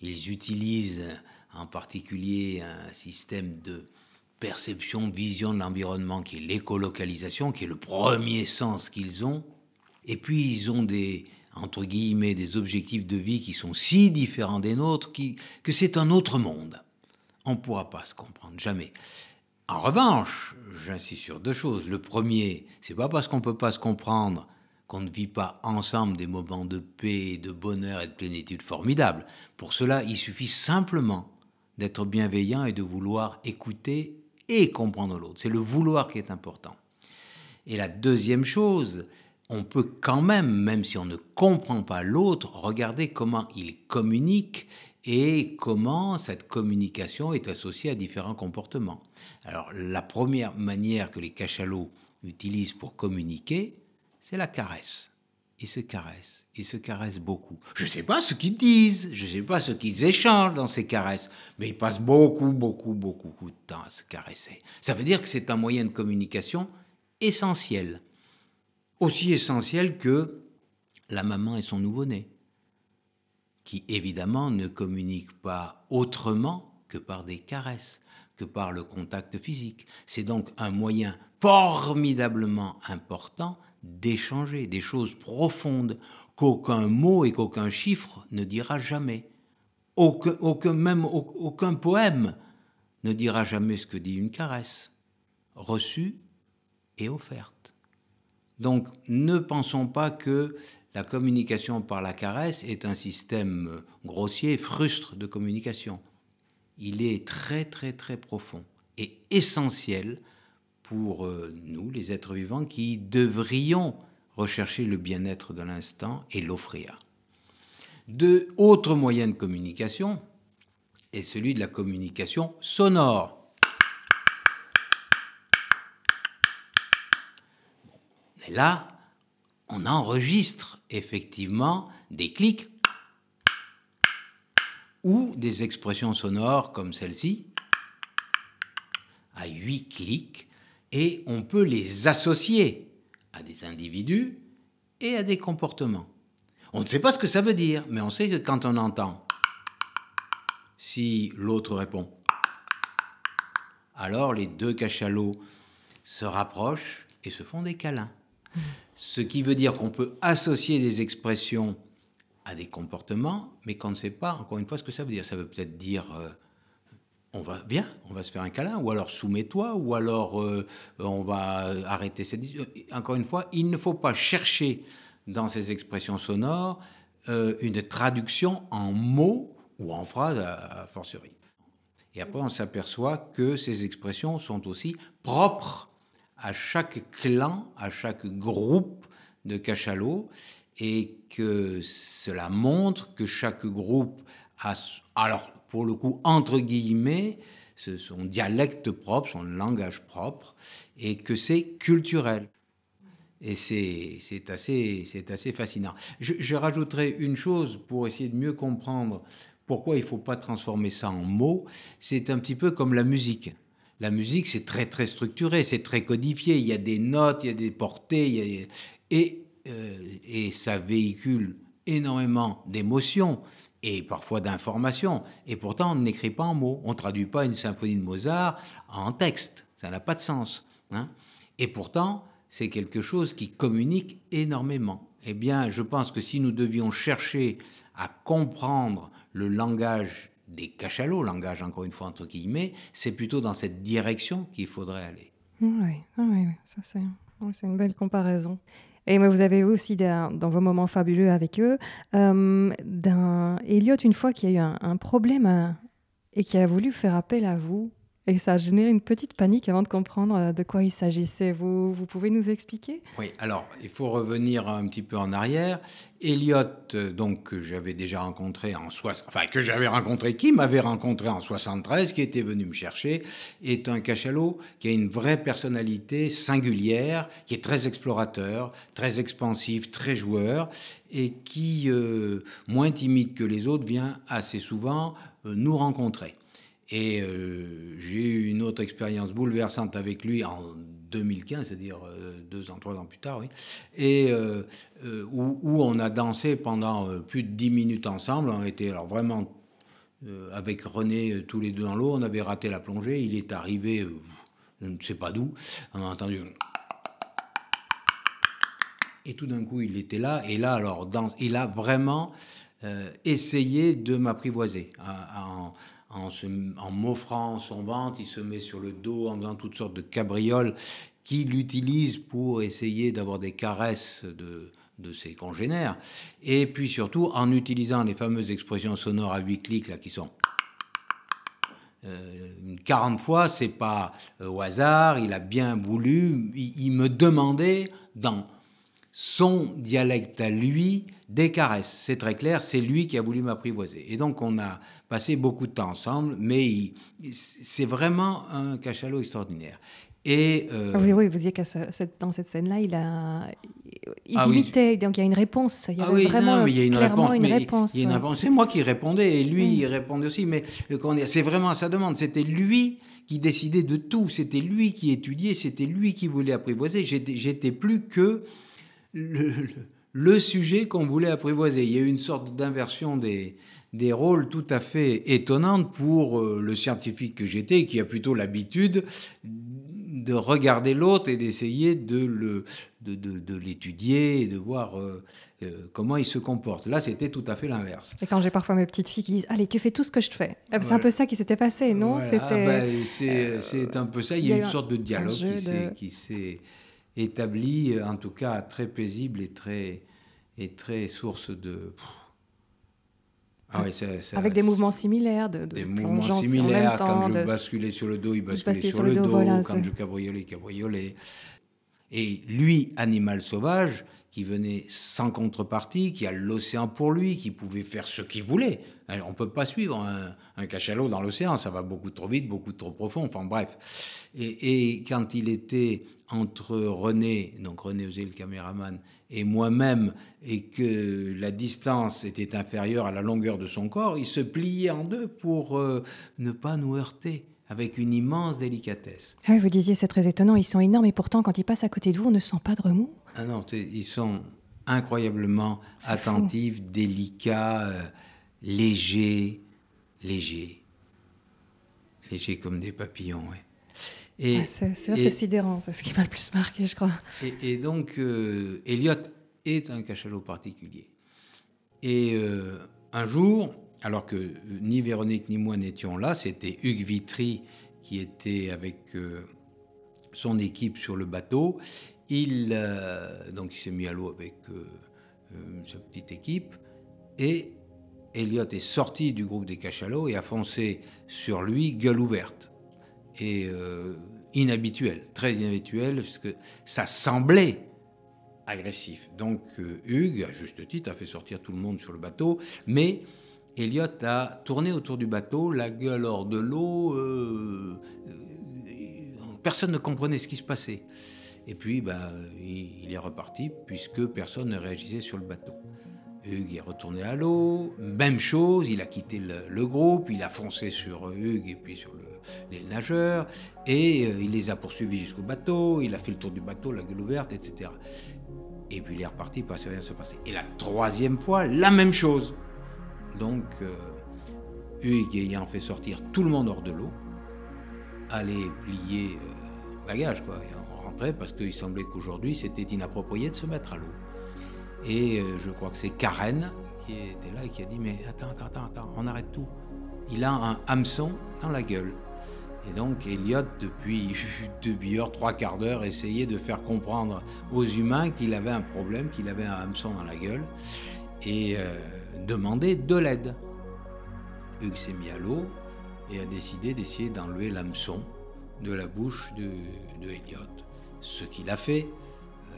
Ils utilisent en particulier un système de perception, vision de l'environnement qui est l'écolocalisation, qui est le premier sens qu'ils ont. Et puis ils ont des entre guillemets des objectifs de vie qui sont si différents des nôtres que c'est un autre monde on ne pourra pas se comprendre, jamais. En revanche, j'insiste sur deux choses. Le premier, c'est pas parce qu'on ne peut pas se comprendre qu'on ne vit pas ensemble des moments de paix, de bonheur et de plénitude formidables. Pour cela, il suffit simplement d'être bienveillant et de vouloir écouter et comprendre l'autre. C'est le vouloir qui est important. Et la deuxième chose, on peut quand même, même si on ne comprend pas l'autre, regarder comment il communique et comment cette communication est associée à différents comportements. Alors la première manière que les cachalots utilisent pour communiquer, c'est la caresse. Ils se caressent, ils se caressent beaucoup. Je ne sais pas ce qu'ils disent, je ne sais pas ce qu'ils échangent dans ces caresses, mais ils passent beaucoup, beaucoup, beaucoup de temps à se caresser. Ça veut dire que c'est un moyen de communication essentiel, aussi essentiel que la maman et son nouveau-né qui évidemment ne communique pas autrement que par des caresses, que par le contact physique. C'est donc un moyen formidablement important d'échanger des choses profondes qu'aucun mot et qu'aucun chiffre ne dira jamais. Aucun, aucun, même aucun poème ne dira jamais ce que dit une caresse, reçue et offerte. Donc ne pensons pas que la communication par la caresse est un système euh, grossier, frustre de communication. Il est très très très profond et essentiel pour euh, nous, les êtres vivants, qui devrions rechercher le bien-être de l'instant et l'offrir. Deux autres moyens de communication est celui de la communication sonore. là, on enregistre effectivement des clics ou des expressions sonores comme celle-ci à huit clics et on peut les associer à des individus et à des comportements. On ne sait pas ce que ça veut dire, mais on sait que quand on entend si l'autre répond, alors les deux cachalots se rapprochent et se font des câlins. Ce qui veut dire qu'on peut associer des expressions à des comportements, mais qu'on ne sait pas, encore une fois, ce que ça veut dire. Ça veut peut-être dire euh, on va bien, on va se faire un câlin, ou alors soumets-toi, ou alors euh, on va arrêter cette. Euh, encore une fois, il ne faut pas chercher dans ces expressions sonores une traduction en mots ou en phrases à forcerie. Et après, on s'aperçoit que ces expressions sont aussi propres à chaque clan, à chaque groupe de cachalots, et que cela montre que chaque groupe a, alors pour le coup, entre guillemets, son dialecte propre, son langage propre, et que c'est culturel. Et c'est assez, assez fascinant. Je, je, rajouterai une chose pour essayer de mieux comprendre pourquoi il ne faut pas transformer ça en mots. C'est un petit peu comme la musique. La musique, c'est très, très structuré, c'est très codifié. Il y a des notes, il y a des portées, euh, et, ça véhicule énormément d'émotions et parfois d'informations. Et pourtant, on n'écrit pas en mots. On ne traduit pas une symphonie de Mozart en texte. Ça n'a pas de sens. Hein. et pourtant, c'est quelque chose qui communique énormément. Eh bien, je pense que si nous devions chercher à comprendre le langage des cachalots, langage encore une fois entre guillemets, c'est plutôt dans cette direction qu'il faudrait aller. Ah ah oui, oui, ça c'est une belle comparaison. Et vous avez aussi, dans vos moments fabuleux avec eux, euh, d'un Elliot, une fois, qui a eu un, problème euh, et qui a voulu faire appel à vous et ça a généré une petite panique avant de comprendre euh, de quoi il s'agissait. Vous, vous pouvez nous expliquer Oui, alors il faut revenir un petit peu en arrière. Elliot, euh, donc que j'avais déjà rencontré en sois... enfin que j'avais rencontré, qui m'avait rencontré en 73, qui était venu me chercher, est un cachalot qui a une vraie personnalité singulière, qui est très explorateur, très expansif, très joueur, et qui, euh, moins timide que les autres, vient assez souvent nous rencontrer. Et euh, j'ai eu une autre expérience bouleversante avec lui en 2015, c'est-à-dire euh, deux ans, trois ans plus tard, oui, et euh, où, on a dansé pendant plus de dix minutes ensemble. On était alors vraiment avec René tous les deux dans l'eau. On avait raté la plongée. Il est arrivé, je ne sais pas d'où. On a entendu. *coughs* Et tout d'un coup, il était là. Et là, alors, il a vraiment essayé de m'apprivoiser en en, m'offrant son ventre, il se met sur le dos en faisant toutes sortes de cabrioles qu'il utilise pour essayer d'avoir des caresses de, ses congénères. Et puis surtout, en utilisant les fameuses expressions sonores à huit clics, là, qui sont 40 euh, fois, c'est pas euh, au hasard, il a bien voulu, il me demandait dans son dialecte à lui des caresses. C'est très clair, c'est lui qui a voulu m'apprivoiser. Et donc on a passé beaucoup de temps ensemble, mais c'est vraiment un cachalot extraordinaire. Et euh, ah Oui, vous disiez que dans cette scène-là, il a, ah donc il y a une réponse. Il y ah oui, vraiment il y a une réponse, une Il y C'est moi qui répondais et lui, il répondait aussi. Mais euh, c'est vraiment à sa demande. C'était lui qui décidait de tout. C'était lui qui étudiait. C'était lui qui voulait apprivoiser. J'étais plus que le, le, sujet qu'on voulait apprivoiser. Il y a eu une sorte d'inversion des, des rôles tout à fait étonnante pour euh, le scientifique que j'étais, qui a plutôt l'habitude de regarder l'autre et d'essayer de, le, de, de, l'étudier et de voir euh, euh, comment il se comporte. Là, c'était tout à fait l'inverse. Et quand j'ai parfois mes petites filles qui disent Allez, tu fais tout ce que je te fais. C'est un peu ça qui s'était passé, non bah, c'est, un peu ça. Il y, a une sorte de dialogue qui, qui s'est établi, en tout cas très paisible et très, et très source de. Ah ça, avec des mouvements similaires, de, de des mouvements similaires. quand je basculais sur le dos, il basculait sur, le dos. quand je cabriolais, il cabriolait. Et lui, animal sauvage, qui venait sans contrepartie, qui a l'océan pour lui, qui pouvait faire ce qu'il voulait. On ne peut pas suivre un, cachalot dans l'océan, ça va beaucoup trop vite, beaucoup trop profond, enfin bref. Et, quand il était entre René, donc René Osé, le caméraman, et moi-même, et que la distance était inférieure à la longueur de son corps, il se pliait en deux pour euh, ne pas nous heurter avec une immense délicatesse. Ah, vous disiez, c'est très étonnant, ils sont énormes et pourtant, quand ils passent à côté de vous, on ne sent pas de remous. Ah non, ils sont incroyablement attentifs, délicats, euh, légers, légers. Légers comme des papillons, oui. Et, ah, c'est sidérant, c'est ce qui m'a le plus marqué, je crois. Et, donc, euh, Elliot est un cachalot particulier. Et euh, un jour, alors que euh, ni Véronique ni moi n'étions là, c'était Hugues Vitry qui était avec euh, son équipe sur le bateau. Il, euh, donc il s'est mis à l'eau avec sa petite équipe et Elliot est sorti du groupe des cachalots et a foncé sur lui gueule ouverte. Et inhabituel, très inhabituel, parce que ça semblait agressif. Donc Hugues, à juste titre, a fait sortir tout le monde sur le bateau, mais Elliot a tourné autour du bateau, la gueule hors de l'eau. Euh, euh, personne ne comprenait ce qui se passait. Et puis, bah, il, est reparti puisque personne ne réagissait sur le bateau. Hugues est retourné à l'eau, même chose, il a quitté le, groupe, il a foncé sur Hugues et puis sur les nageurs, et euh, il les a poursuivis jusqu'au bateau, il a fait le tour du bateau, la gueule ouverte, etc. Et puis il est reparti, pas que rien se passait. Et la troisième fois, la même chose. Donc, euh, Hugues ayant fait sortir tout le monde hors de l'eau, allait plier le euh, bagage quoi. Et on rentrait parce qu'il semblait qu'aujourd'hui, c'était inapproprié de se mettre à l'eau. Et euh, je crois que c'est Karen qui était là et qui a dit Mais attends, attends, attends, on arrête tout. Il a un hameçon dans la gueule. Et donc Elliot, depuis *laughs* deux heures, trois quarts d'heure, essayait de faire comprendre aux humains qu'il avait un problème, qu'il avait un hameçon dans la gueule et euh, demander de l'aide. Hugues s'est mis à l'eau et a décidé d'essayer d'enlever l'hameçon de la bouche de, de Ce qu'il a fait, euh,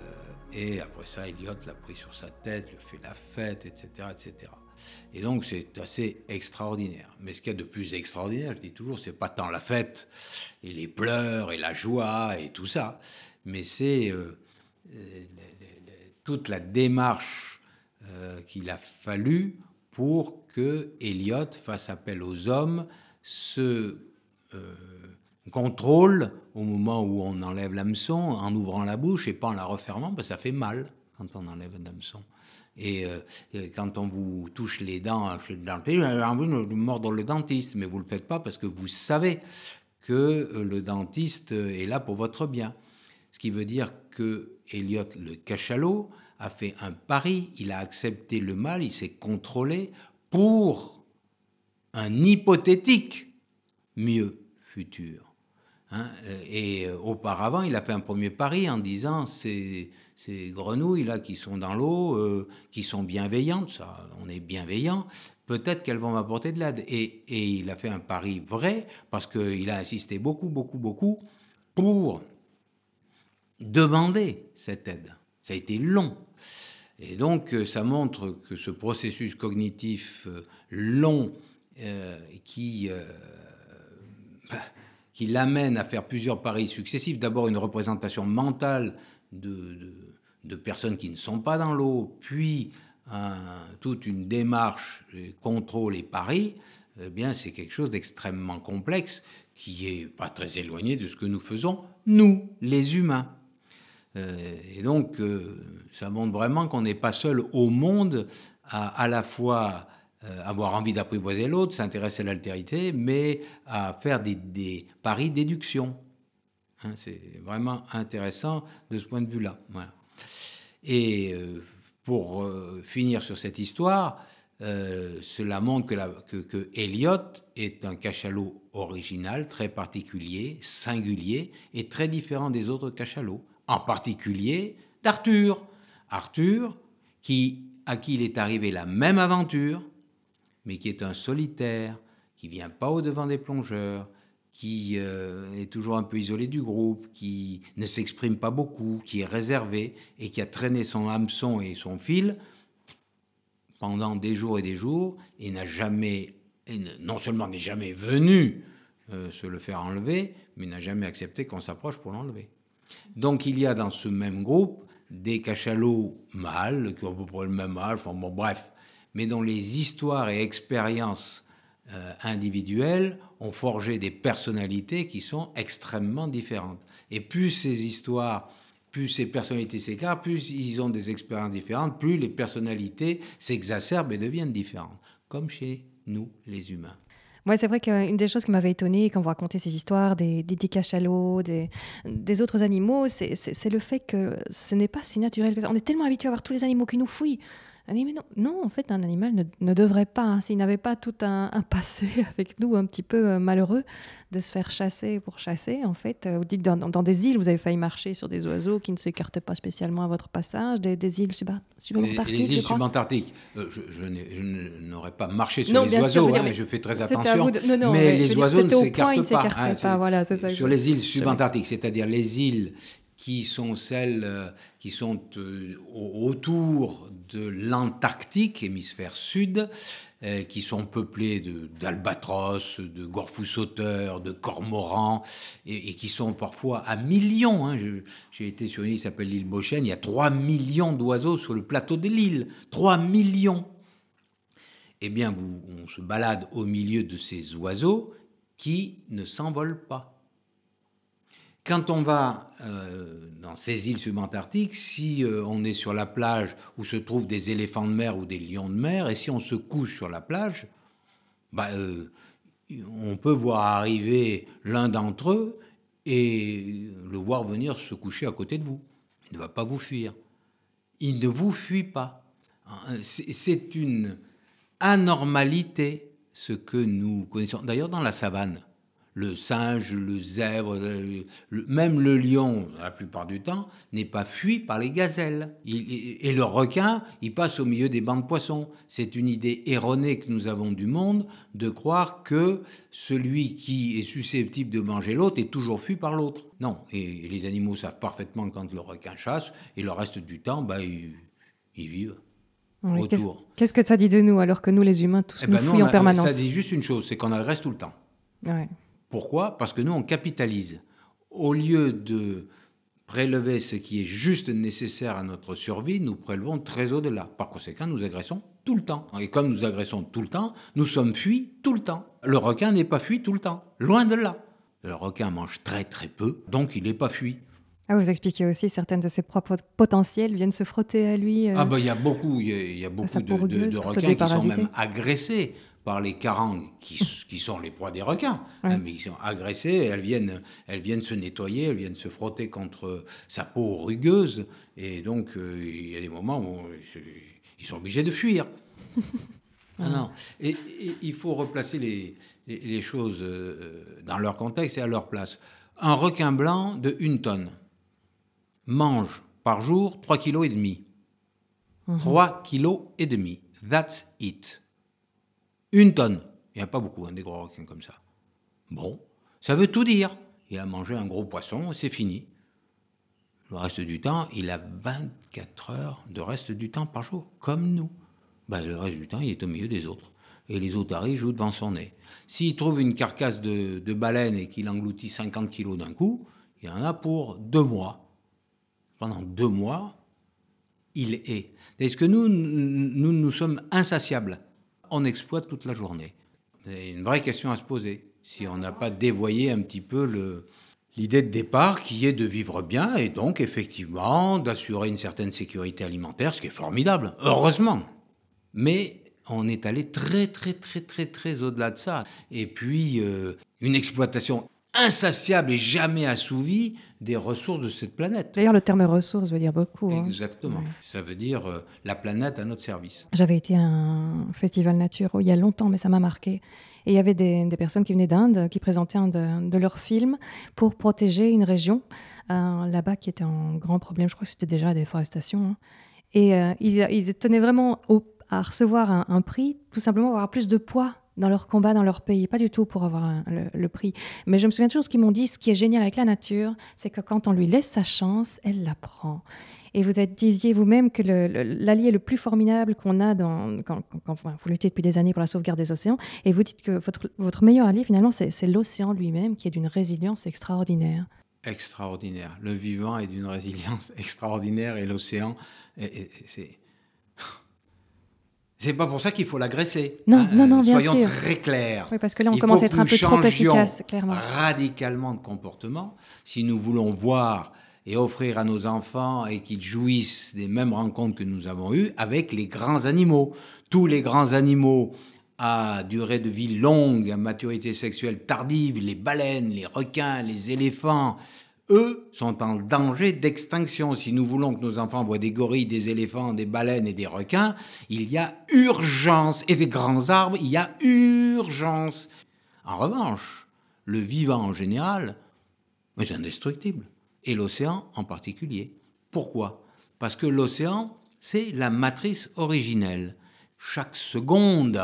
et après ça, Elliot l'a pris sur sa tête, lui fait la fête, etc. etc. Et donc, c'est assez extraordinaire. Mais ce qu'il y a de plus extraordinaire, je dis toujours, c'est pas tant la fête et les pleurs et la joie et tout ça, mais c'est euh, toute la démarche euh, qu'il a fallu pour que Elliot fasse appel aux hommes, se euh, contrôle au moment où on enlève l'hameçon en ouvrant la bouche et pas en la refermant, parce que ça fait mal quand on enlève l'hameçon. Et, euh, et quand on vous touche les dents le j'ai envie de mordre le dentiste, mais vous ne le faites pas parce que vous savez que le dentiste est là pour votre bien. Ce qui veut dire que Eliot le cachalot a fait un pari, il a accepté le mal, il s'est contrôlé pour un hypothétique mieux futur. Hein. Euh, et euh, auparavant, il a fait un premier pari en disant ces, grenouilles là qui sont dans l'eau, euh, qui sont bienveillantes, ça, on est bienveillant, peut-être qu'elles vont m'apporter de l'aide. Et, et, il a fait un pari vrai parce qu'il a insisté beaucoup, beaucoup, beaucoup pour demander cette aide. Ça a été long, et donc, euh, ça montre que ce processus cognitif euh, long euh, *laughs* qui, l'amène à faire plusieurs paris successifs, d'abord une représentation mentale de, personnes qui ne sont pas dans l'eau, puis toute une démarche, contrôle et paris, eh bien, c'est quelque chose d'extrêmement complexe qui n'est pas très éloigné de ce que nous faisons, nous, les humains. Euh, et donc, euh, ça montre vraiment qu'on n'est pas seul au monde à à la fois euh, avoir envie d'apprivoiser l'autre, s'intéresser à l'altérité, mais à faire des, paris déduction. Hein, c'est vraiment intéressant de ce point de vue-là. Et pour finir sur cette histoire, cela montre que, la, que, que, est un cachalot original, très particulier, singulier et très différent des autres cachalots en particulier d'Arthur. Arthur, qui, à qui il est arrivé la même aventure, mais qui est un solitaire, qui vient pas au-devant des plongeurs, qui euh, est toujours un peu isolé du groupe, qui ne s'exprime pas beaucoup, qui est réservé et qui a traîné son hameçon et son fil pendant des jours et des jours et n'a jamais, non seulement n'est jamais venu euh, se le faire enlever, mais n'a jamais accepté qu'on s'approche pour l'enlever. Donc il y a dans ce même groupe des cachalots mâles, qui ont à peu le même âge, enfin bon bref, mais dont les histoires et expériences euh, individuelles ont forgé des personnalités qui sont extrêmement différentes. Et plus ces histoires, plus ces personnalités s'écartent, plus ils ont des expériences différentes, plus les personnalités s'exacerbent et deviennent différentes, comme chez nous les humains. Ouais, c'est vrai qu'une des choses qui m'avait étonnée quand vous racontez ces histoires des, des, des cachalots, des, des, autres animaux, c'est le fait que ce n'est pas si naturel que ça. On est tellement habitué à voir tous les animaux qui nous fouillent non, en fait, un animal ne, devrait pas, hein. s'il n'avait pas tout un, passé *laughs* avec nous un petit peu euh, malheureux, de se faire chasser pour chasser, en fait. Euh, vous dites, dans, dans, des îles, vous avez failli marcher sur des oiseaux qui ne s'écartent pas spécialement à votre passage, des, îles subantarctiques. Les, îles subantarctiques, euh, je, n'aurais pas marché sur les oiseaux, hein, mais je fais très attention. mais, les oiseaux ne s'écartent hein, pas. sur les îles subantarctiques, c'est-à-dire les îles qui sont celles euh, qui sont euh, autour de l'Antarctique, hémisphère sud, euh, qui sont peuplées d'albatros, de, de gorfous de cormorans, et, qui sont parfois à millions. Hein. J'ai été sur une île qui s'appelle l'île Beauchêne, il y a 3 millions d'oiseaux sur le plateau de l'île. 3 millions Eh bien, on se balade au milieu de ces oiseaux qui ne s'envolent pas quand on va euh, dans ces îles subantarctiques, si euh, on est sur la plage où se trouvent des éléphants de mer ou des lions de mer, et si on se couche sur la plage, bah, euh, on peut voir arriver l'un d'entre eux et le voir venir se coucher à côté de vous. Il ne va pas vous fuir. Il ne vous fuit pas. C'est une anormalité ce que nous connaissons. D'ailleurs, dans la savane, le singe, le zèbre, même le lion, la plupart du temps, n'est pas fui par les gazelles. et, le requin, il passe au milieu des bancs de poissons. C'est une idée erronée que nous avons du monde de croire que celui qui est susceptible de manger l'autre est toujours fui par l'autre. Non, et, les animaux savent parfaitement quand le requin chasse, et le reste du temps, bah, ils, vivent. Qu'est-ce que ça dit de nous alors que nous, les humains, tous eh ben nous en permanence Ça dit juste une chose, c'est qu'on agresse tout le temps. Pourquoi Parce que nous, on capitalise. Au lieu de prélever ce qui est juste nécessaire à notre survie, nous prélevons très au-delà. Par conséquent, nous agressons tout le temps. Et comme nous agressons tout le temps, nous sommes fuis tout le temps. Le requin n'est pas fui tout le temps. Loin de là. Le requin mange très très peu, donc il n'est pas fui. Ah, vous expliquez aussi certaines de ses propres potentiels viennent se frotter à lui. Euh, ah bah, il y a beaucoup, il y, beaucoup de requins qui sont même agressés par les carangues, qui, sont les proies des requins, hein, mais ils sont agressés, elles viennent, elles viennent se nettoyer, elles viennent se frotter contre sa peau rugueuse, et donc euh, il y a des moments où ils sont obligés de fuir. *laughs* Ah non. Et, il faut replacer les, choses euh, dans leur contexte et à leur place. Un requin blanc de une tonne mange par jour 3,5 kg. et demi. 3 mhm. kg et demi. That's it. Une tonne. Il n'y a pas beaucoup, hein, des gros requins comme ça. Bon, ça veut tout dire. Il a mangé un gros poisson, c'est fini. Le reste du temps, il a 24 heures de reste du temps par jour, comme nous. Ben, le reste du temps, il est au milieu des autres. Et les otaries jouent devant son nez. S'il trouve une carcasse de, baleine et qu'il engloutit 50 kilos d'un coup, il en a pour deux mois. Pendant deux mois, il est. Est-ce que nous, nous, nous sommes insatiables on exploite toute la journée. C'est une vraie question à se poser, si on n'a pas dévoyé un petit peu l'idée de départ qui est de vivre bien et donc effectivement d'assurer une certaine sécurité alimentaire, ce qui est formidable, heureusement. Mais on est allé très très très très très au-delà de ça. Et puis euh, une exploitation insatiable et jamais assouvi des ressources de cette planète. D'ailleurs, le terme ressources veut dire beaucoup. Hein. Exactement. Ça veut dire euh, la planète à notre service. J'avais été à un festival nature il y a longtemps, mais ça m'a marqué. Et il y avait des, personnes qui venaient d'Inde, qui présentaient un de, leurs films pour protéger une région euh, là-bas qui était en grand problème. Je crois que c'était déjà la déforestation. Hein. Et euh, ils, tenaient vraiment à recevoir un, un prix, tout simplement avoir plus de poids dans leur combat, dans leur pays, pas du tout pour avoir le, prix. Mais je me souviens toujours ce qu'ils m'ont dit, ce qui est génial avec la nature, c'est que quand on lui laisse sa chance, elle la prend. Et vous êtes, disiez vous-même que l'allié le, plus formidable qu'on a dans, quand, vous luttez depuis des années pour la sauvegarde des océans, et vous dites que votre, votre meilleur allié, finalement, c'est l'océan lui-même, qui est d'une résilience extraordinaire. Extraordinaire. Le vivant est d'une résilience *laughs* extraordinaire, et l'océan, c'est c'est pas pour ça qu'il faut l'agresser. Non, hein, non, non, bien Soyons très clairs. Oui, parce que là, on commence à être un peu trop efficace, clairement. Radicalement de comportement, si nous voulons voir et offrir à nos enfants et qu'ils jouissent des mêmes rencontres que nous avons eues avec les grands animaux. Tous les grands animaux à durée de vie longue, à maturité sexuelle tardive, les baleines, les requins, les éléphants, eux, sont en danger d'extinction. Si nous voulons que nos enfants voient des gorilles, des éléphants, des baleines et des requins, il y a urgence. Et des grands arbres, il y a urgence. En revanche, le vivant en général est indestructible. Et l'océan en particulier. Pourquoi Parce que l'océan, c'est la matrice originelle. Chaque seconde,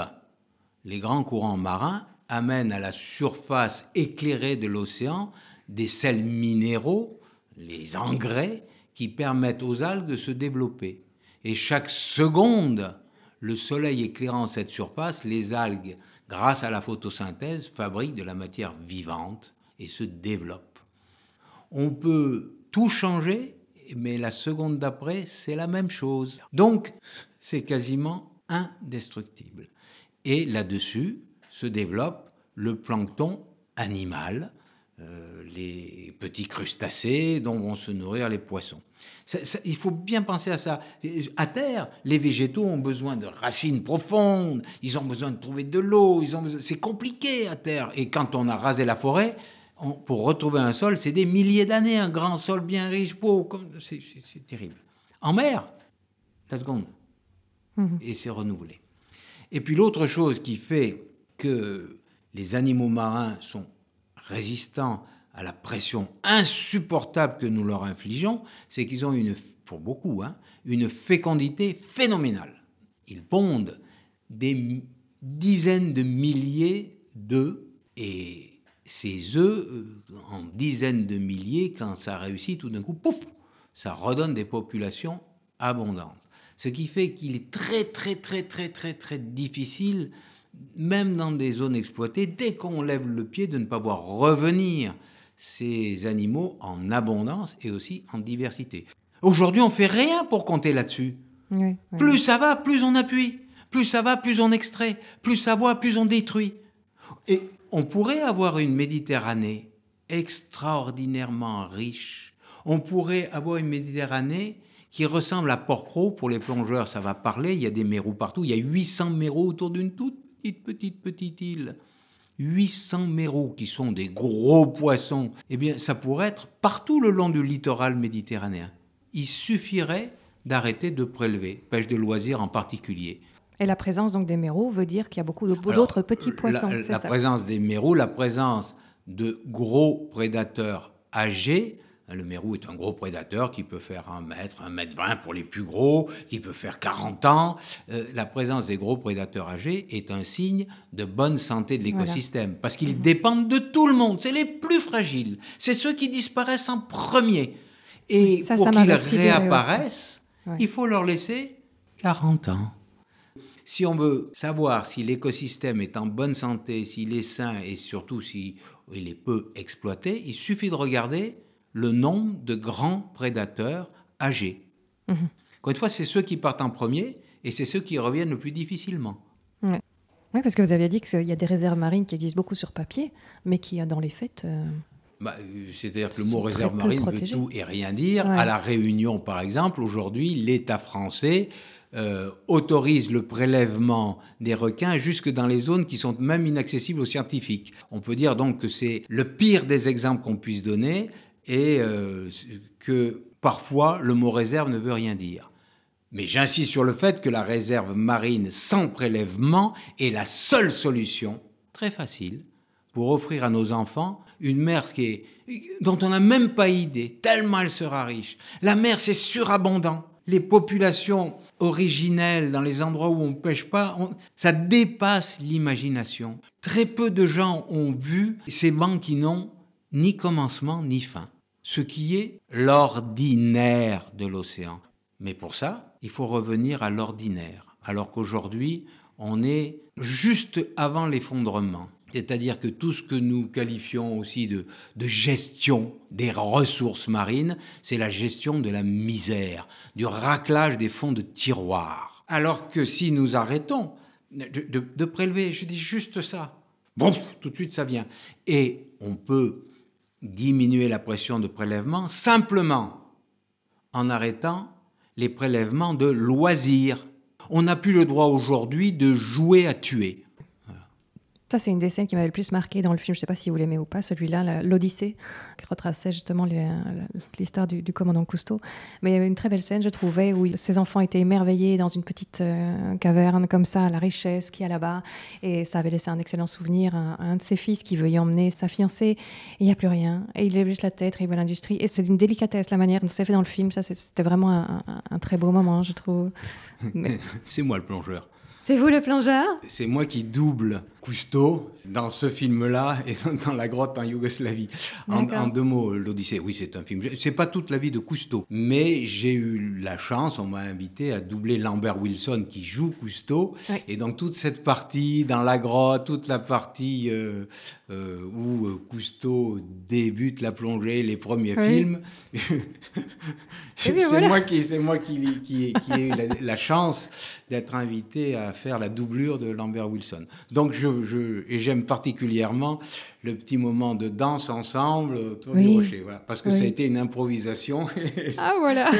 les grands courants marins amènent à la surface éclairée de l'océan des sels minéraux, les engrais, qui permettent aux algues de se développer. Et chaque seconde, le soleil éclairant cette surface, les algues, grâce à la photosynthèse, fabriquent de la matière vivante et se développent. On peut tout changer, mais la seconde d'après, c'est la même chose. Donc, c'est quasiment indestructible. Et là-dessus se développe le plancton animal euh, les petits crustacés dont vont se nourrir les poissons. il faut bien penser à ça. À terre, les végétaux ont besoin de racines profondes, ils ont besoin de trouver de l'eau, ils ont c'est compliqué à terre. Et quand on a rasé la forêt, pour retrouver un sol, c'est des milliers d'années, un grand sol bien riche, pauvre, c'est terrible. En mer, la seconde, mhm. et c'est renouvelé. Et puis l'autre chose qui fait que les animaux marins sont résistant à la pression insupportable que nous leur infligeons, c'est qu'ils ont une, pour beaucoup, hein, une fécondité phénoménale. Ils pondent des dizaines de milliers d'œufs et ces œufs, euh, en dizaines de milliers, quand ça réussit, tout d'un coup, pouf, ça redonne des populations abondantes. Ce qui fait qu'il est très, très, très, très, très, très difficile même dans des zones exploitées, dès qu'on lève le pied, de ne pas voir revenir ces animaux en abondance et aussi en diversité. Aujourd'hui, on fait rien pour compter là-dessus. Plus ça va, plus on appuie. Plus ça va, plus on extrait. Plus ça va, plus on détruit. Et on pourrait avoir une Méditerranée extraordinairement riche. On pourrait avoir une Méditerranée qui ressemble à porcro Pour les plongeurs, ça va parler. Il y a des mérous partout. Il y a 800 mérous autour d'une toute petite, petite, petite île. 800 mérous, qui sont des gros poissons, eh bien, ça pourrait être partout le long du littoral méditerranéen. Il suffirait d'arrêter de prélever, pêche de loisirs en particulier. Et la présence donc des mérous veut dire qu'il y a beaucoup d'autres petits euh, poissons. La, la présence des mérous, la présence de gros prédateurs âgés, Hein, le mérou est un gros prédateur qui peut faire 1 mètre, un mètre 20 pour les plus gros, qui peut faire 40 ans. Euh, la présence des gros prédateurs âgés est un signe de bonne santé de l'écosystème, parce qu'ils mhm. dépendent de tout le monde. C'est les plus fragiles. C'est ceux qui disparaissent en premier. Et pour qu'ils réapparaissent, il faut leur laisser 40 ans. Si on veut savoir si l'écosystème est en bonne santé, s'il est sain et surtout s'il il est peu exploité, il suffit de regarder le nombre de grands prédateurs âgés. Quand mhm. Encore une fois, c'est ceux qui partent en premier et c'est ceux qui reviennent le plus difficilement. Oui, parce que vous aviez dit qu'il y a des réserves marines qui existent beaucoup sur papier, mais qui, dans les faits... Euh, bah, euh, c'est-à-dire que le mot réserve marine veut tout et rien dire. À La Réunion, par exemple, aujourd'hui, l'État français euh, autorise le prélèvement des requins jusque dans les zones qui sont même inaccessibles aux scientifiques. On peut dire donc que c'est le pire des exemples qu'on puisse donner, et euh, que parfois le mot réserve ne veut rien dire. Mais j'insiste sur le fait que la réserve marine sans prélèvement est la seule solution, très facile, pour offrir à nos enfants une mer qui dont on n'a même pas idée, tellement elle sera riche. La mer, c'est surabondant. Les populations originelles dans les endroits où on ne pêche pas, ça dépasse l'imagination. Très peu de gens ont vu ces bancs qui n'ont ni commencement ni fin ce qui est l'ordinaire de l'océan. Mais pour ça, il faut revenir à l'ordinaire, alors qu'aujourd'hui, on est juste avant l'effondrement. C'est-à-dire que tout ce que nous qualifions aussi de, gestion des ressources marines, c'est la gestion de la misère, du raclage des fonds de tiroir. Alors que si nous arrêtons de, de prélever, je dis juste ça, bon, tout de suite ça vient. Et on peut diminuer la pression de prélèvement simplement en arrêtant les prélèvements de loisirs. On n'a plus le droit aujourd'hui de jouer à tuer. Ça, c'est une des scènes qui m'avait le plus marqué dans le film. Je ne sais pas si vous l'aimez ou pas, celui-là, l'Odyssée, qui retraçait justement euh, l'histoire du, commandant Cousteau. Mais il y avait une très belle scène, je trouvais, où ses enfants étaient émerveillés dans une petite euh, caverne comme ça, la richesse qu'il y a là-bas. Et ça avait laissé un excellent souvenir à, un de ses fils qui veut y emmener sa fiancée. il n'y a plus rien. Et il lève juste la tête, et il voit l'industrie. Et c'est d'une délicatesse la manière dont c'est fait dans le film. Ça, c'était vraiment un, très beau moment, je trouve. *laughs* c'est moi le plongeur. C'est vous le plongeur C'est moi qui double Cousteau dans ce film-là et *laughs* dans La grotte en Yougoslavie. En, deux mots, l'Odyssée, oui, c'est un film. C'est pas toute la vie de Cousteau, mais j'ai eu la chance, on m'a invité à doubler Lambert Wilson qui joue Cousteau. Et donc, toute cette partie dans La grotte, toute la partie euh, euh, où euh, Cousteau débute la plongée, les premiers films, *laughs* c'est moi qui, moi qui, qui, ai eu la, la chance d'être invité à faire la doublure de Lambert Wilson. Donc, je et j'aime particulièrement le petit moment de danse ensemble autour du rocher, parce que ça a été une improvisation. *laughs* ah voilà.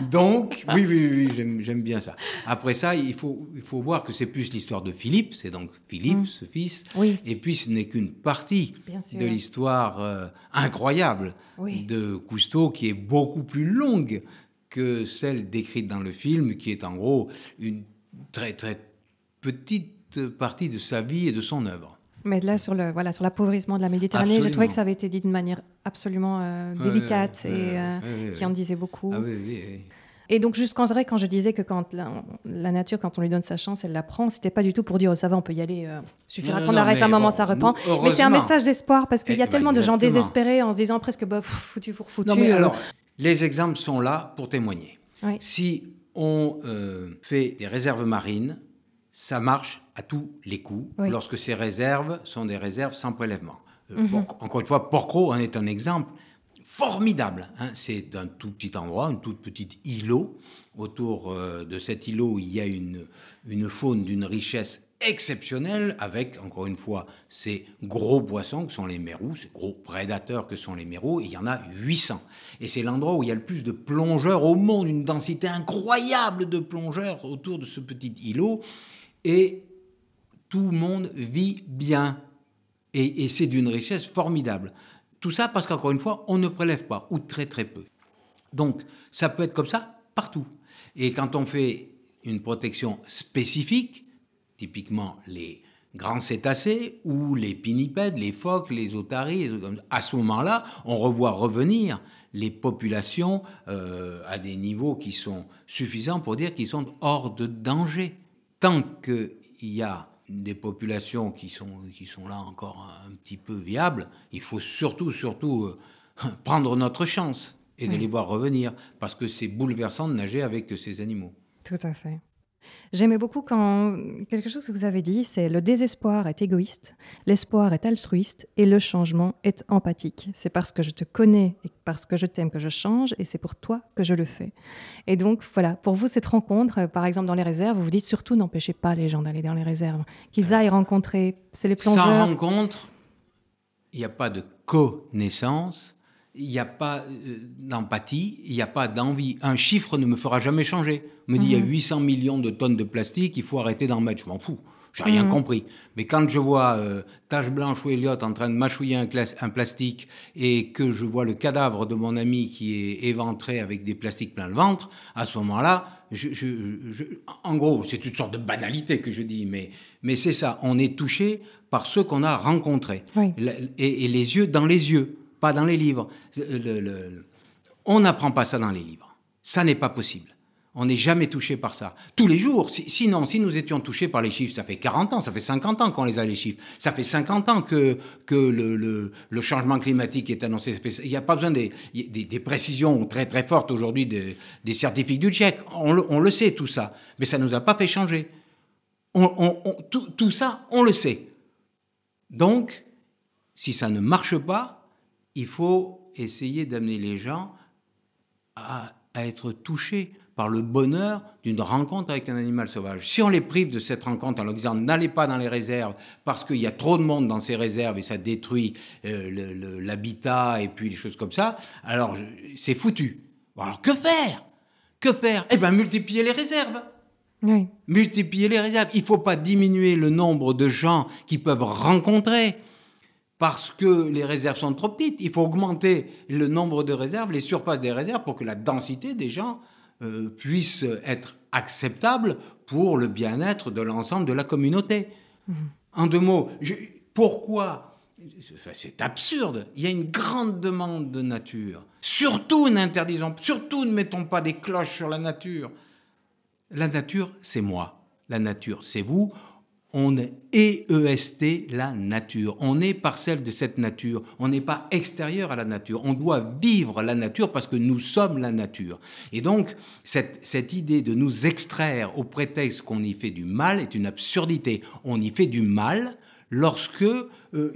*laughs* Donc *laughs* oui oui oui, j'aime bien ça. Après ça, il faut il faut voir que c'est plus l'histoire de Philippe, c'est donc Philippe mmh. ce fils, et puis ce n'est qu'une partie de l'histoire euh, incroyable de Cousteau qui est beaucoup plus longue que celle décrite dans le film, qui est en gros une très très petite partie de sa vie et de son œuvre. Mais là, sur le voilà, sur l'appauvrissement de la Méditerranée, j'ai je trouvais que ça avait été dit d'une manière absolument euh, délicate et euh, qui en disait beaucoup. Ah et donc, juste quand, quand je disais que quand la, nature, quand on lui donne sa chance, elle la prend, c'était pas du tout pour dire, oh, ça va, on peut y aller, euh, suffira qu'on arrête un moment, ça reprend. Mais c'est un message d'espoir parce qu'il y a eh, tellement de gens désespérés en se disant presque, bah, foutu pour foutu. Non, mais euh. alors, les exemples sont là pour témoigner. Si on fait des réserves marines, ça marche à tous les coups lorsque ces réserves sont des réserves sans prélèvement. Euh, mhm. encore une fois, Porcro en est un exemple formidable. Hein. C'est un tout petit endroit, une toute petite îlot. Autour euh, de cet îlot, il y a une, une faune d'une richesse exceptionnelle avec, encore une fois, ces gros poissons que sont les mérous, ces gros prédateurs que sont les mérous, et il y en a 800. Et c'est l'endroit où il y a le plus de plongeurs au monde, une densité incroyable de plongeurs autour de ce petit îlot et tout le monde vit bien. Et, c'est d'une richesse formidable. Tout ça parce qu'encore une fois, on ne prélève pas, ou très très peu. Donc, ça peut être comme ça partout. Et quand on fait une protection spécifique, typiquement les grands cétacés ou les pinnipèdes, les phoques, les otaries, à ce moment-là, on revoit revenir les populations euh, à des niveaux qui sont suffisants pour dire qu'ils sont hors de danger tant qu'il y a des populations qui sont, qui sont là encore un petit peu viables, il faut surtout, surtout euh, *laughs* prendre notre chance et de les voir revenir, parce que c'est bouleversant de nager avec ces animaux. Tout à fait. J'aimais beaucoup quand quelque chose que vous avez dit, c'est le désespoir est égoïste, l'espoir est altruiste et le changement est empathique. C'est parce que je te connais et parce que je t'aime que je change et c'est pour toi que je le fais. Et donc voilà, pour vous cette rencontre, par exemple dans les réserves, vous vous dites surtout n'empêchez pas les gens d'aller dans les réserves, qu'ils euh, aillent rencontrer, c'est les plongeurs. Sans rencontre, il n'y a pas de connaissance, il n'y a pas euh, d'empathie, il n'y a pas d'envie. Un chiffre ne me fera jamais changer. On me dit, il y a 800 mhm. millions de tonnes de plastique, il faut arrêter d'en mettre. Je m'en fous. J'ai mhm. rien compris. Mais quand je vois euh, Tache Blanche ou Elliot en train de mâchouiller un, plastique et que je vois le cadavre de mon ami qui est éventré avec des plastiques plein le ventre, à ce moment-là, je, je, en gros, c'est une sorte de banalité que je dis, mais, c'est ça. On est touché par ce qu'on a rencontré. et, les yeux dans les yeux pas dans les livres. Euh, on n'apprend pas ça dans les livres. Ça n'est pas possible. On n'est jamais touché par ça. Tous les jours. sinon, si nous étions touchés par les chiffres, ça fait 40 ans, ça fait 50 ans qu'on les a, les chiffres. Ça fait 50 ans que, que le, changement climatique est annoncé. il n'y a pas besoin des, précisions très très fortes aujourd'hui des, des certificats du Tchèque. On le, sait tout ça. Mais ça ne nous a pas fait changer. On, tout ça, on le sait. Donc, si ça ne marche pas, il faut essayer d'amener les gens à, être touchés par le bonheur d'une rencontre avec un animal sauvage. Si on les prive de cette rencontre en leur disant n'allez pas dans les réserves parce qu'il y a trop de monde dans ces réserves et ça détruit euh, l'habitat et puis les choses comme ça, alors c'est foutu. Alors que faire Que faire Eh bien multiplier les réserves. Oui. Multiplier les réserves. Il ne faut pas diminuer le nombre de gens qui peuvent rencontrer parce que les réserves sont trop petites. Il faut augmenter le nombre de réserves, les surfaces des réserves, pour que la densité des gens euh, puisse être acceptable pour le bien-être de l'ensemble de la communauté. Mmh. En deux mots, pourquoi c'est absurde. Il y a une grande demande de nature. Surtout n'interdisons, surtout ne mettons pas des cloches sur la nature. La nature, c'est moi. La nature, c'est vous on est e est la nature. On est parcelle de cette nature. On n'est pas extérieur à la nature. On doit vivre la nature parce que nous sommes la nature. Et donc, cette, idée de nous extraire au prétexte qu'on y fait du mal est une absurdité. On y fait du mal lorsque euh,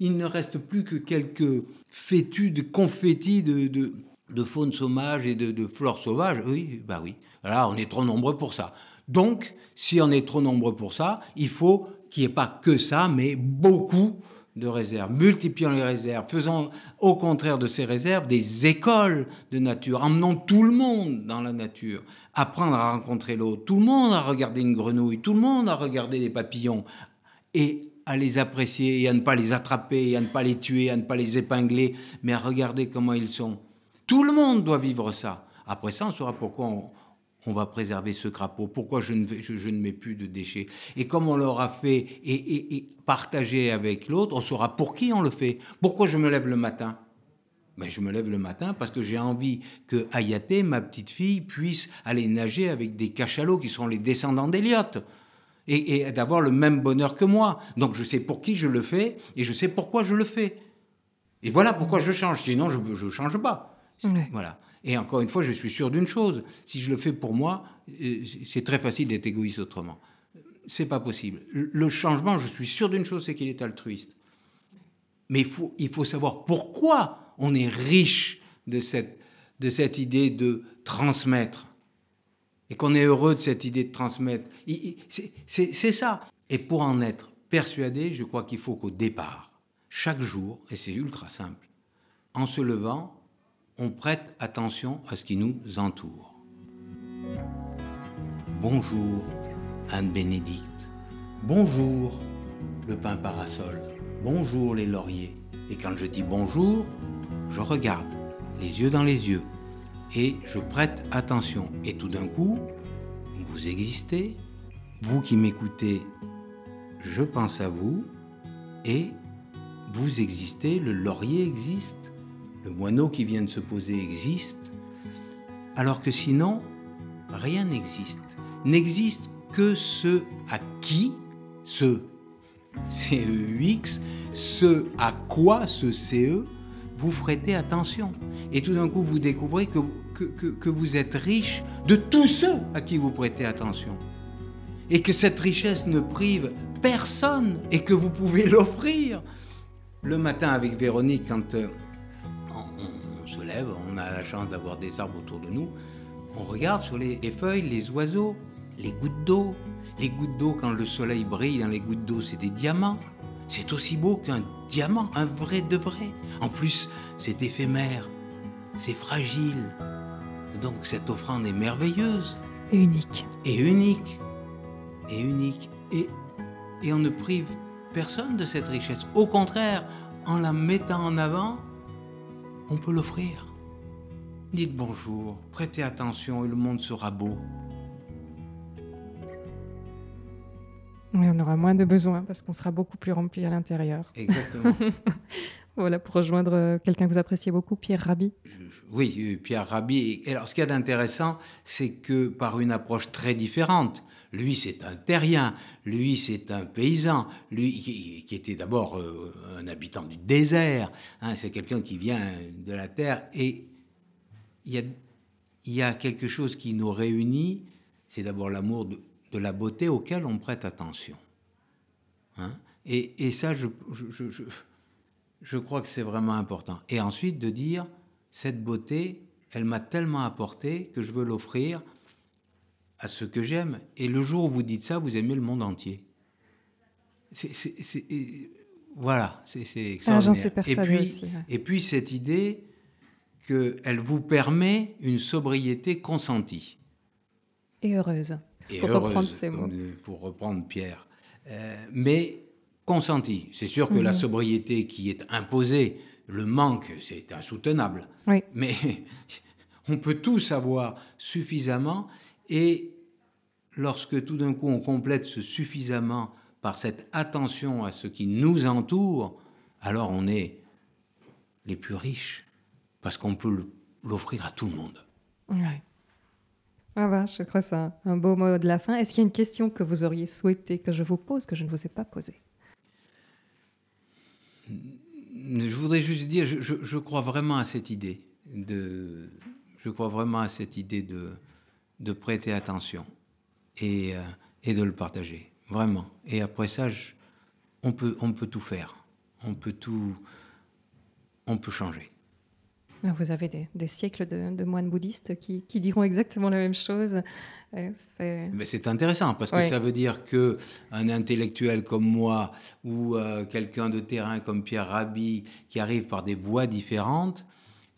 il ne reste plus que quelques fétus de confettis de, de, de faune sauvage et de, de flore sauvage. Oui, bah oui. Là, on est trop nombreux pour ça. Donc, si on est trop nombreux pour ça, il faut qu'il n'y ait pas que ça, mais beaucoup de réserves, multiplions les réserves, faisons au contraire de ces réserves des écoles de nature, emmenons tout le monde dans la nature, apprendre à rencontrer l'eau, tout le monde à regarder une grenouille, tout le monde à regarder des papillons, et à les apprécier, et à ne pas les attraper, à ne pas les tuer, à ne pas les épingler, mais à regarder comment ils sont. Tout le monde doit vivre ça. Après ça, on saura pourquoi on, on va préserver ce crapaud Pourquoi je ne, je, ne mets plus de déchets Et comme on l'aura fait et, et, partagé avec l'autre, on saura pour qui on le fait. Pourquoi je me lève le matin ben, je me lève le matin parce que j'ai envie que Ayaté, ma petite fille, puisse aller nager avec des cachalots qui sont les descendants d'Eliott et, et d'avoir le même bonheur que moi. Donc je sais pour qui je le fais et je sais pourquoi je le fais. Et voilà pourquoi je change. Sinon, je ne change pas. Voilà. Et encore une fois, je suis sûr d'une chose, si je le fais pour moi, euh, c'est très facile d'être égoïste autrement. C'est pas possible. Le changement, je suis sûr d'une chose, c'est qu'il est altruiste. Mais il faut, il faut savoir pourquoi on est riche de cette, de cette idée de transmettre. Et qu'on est heureux de cette idée de transmettre. C'est ça. Et pour en être persuadé, je crois qu'il faut qu'au départ, chaque jour, et c'est ultra simple, en se levant, on prête attention à ce qui nous entoure. Bonjour, Anne-Bénédicte. Bonjour, le pain parasol. Bonjour, les lauriers. Et quand je dis bonjour, je regarde, les yeux dans les yeux, et je prête attention. Et tout d'un coup, vous existez, vous qui m'écoutez, je pense à vous, et vous existez, le laurier existe, le moineau qui vient de se poser existe, alors que sinon, rien n'existe. N'existe que ce à qui, ce CEUX, ce à quoi, ce CE, vous prêtez attention. Et tout d'un coup, vous découvrez que, que, que vous êtes riche de tous ceux à qui vous prêtez attention. Et que cette richesse ne prive personne et que vous pouvez *laughs* l'offrir. Le matin avec Véronique, quand euh, lève, on a la chance d'avoir des arbres autour de nous, on regarde sur les, feuilles les oiseaux, les gouttes d'eau. Les gouttes d'eau, quand le soleil brille dans les gouttes d'eau, c'est des diamants. C'est aussi beau qu'un diamant, un vrai de vrai. En plus, c'est éphémère, c'est fragile. Donc cette offrande est merveilleuse. Et unique. Et unique. Et unique. et on ne prive personne de cette richesse. Au contraire, en la mettant en avant, on peut l'offrir. Dites bonjour, prêtez attention et le monde sera beau. on aura moins de besoins parce qu'on sera beaucoup plus rempli à l'intérieur. Exactement. *laughs* voilà, pour rejoindre euh, quelqu'un que vous appréciez beaucoup, Pierre Rabhi. Oui, euh, Pierre Rabhi. Et alors, ce qu'il y a d'intéressant, c'est que par une approche très différente, lui, c'est un terrien, lui, c'est un paysan, lui, qui, était d'abord euh, un habitant du désert, hein. c'est quelqu'un qui vient de la terre, et il y a, quelque chose qui nous réunit, c'est d'abord l'amour de, la beauté auquel on prête attention. Hein. Et, ça, je crois que c'est vraiment important. Et ensuite, de dire, cette beauté, elle m'a tellement apporté que je veux l'offrir à ce que j'aime. Et le jour où vous dites ça, vous aimez le monde entier. voilà, c'est ah, extraordinaire. et, puis, cette idée qu'elle vous permet une sobriété consentie. Et heureuse. pour reprendre ces Pour reprendre Pierre. Euh, mais consentie. C'est sûr que la mhm. sobriété qui est imposée, le manque, c'est insoutenable. Mais *laughs* on peut tout savoir suffisamment et lorsque tout d'un coup on complète ce suffisamment par cette attention à ce qui nous entoure, alors on est les plus riches, parce qu'on peut l'offrir à tout le monde. Ouais. Ah bah, je crois que c'est un beau mot de la fin. Est-ce qu'il y a une question que vous auriez souhaité que je vous pose, que je ne vous ai pas posée Je voudrais juste dire, je, crois vraiment à cette idée de, je crois vraiment à cette idée de, de prêter attention euh, et, de le partager, vraiment. Et après ça, on, peut, on peut tout faire, on peut tout, on peut changer. Ah, vous avez des, siècles de, moines bouddhistes qui, diront exactement la même chose. Euh, eh ben, c'est intéressant parce que ça veut dire que un intellectuel comme moi ou euh, quelqu'un de terrain comme Pierre Rabhi qui arrive par des voies différentes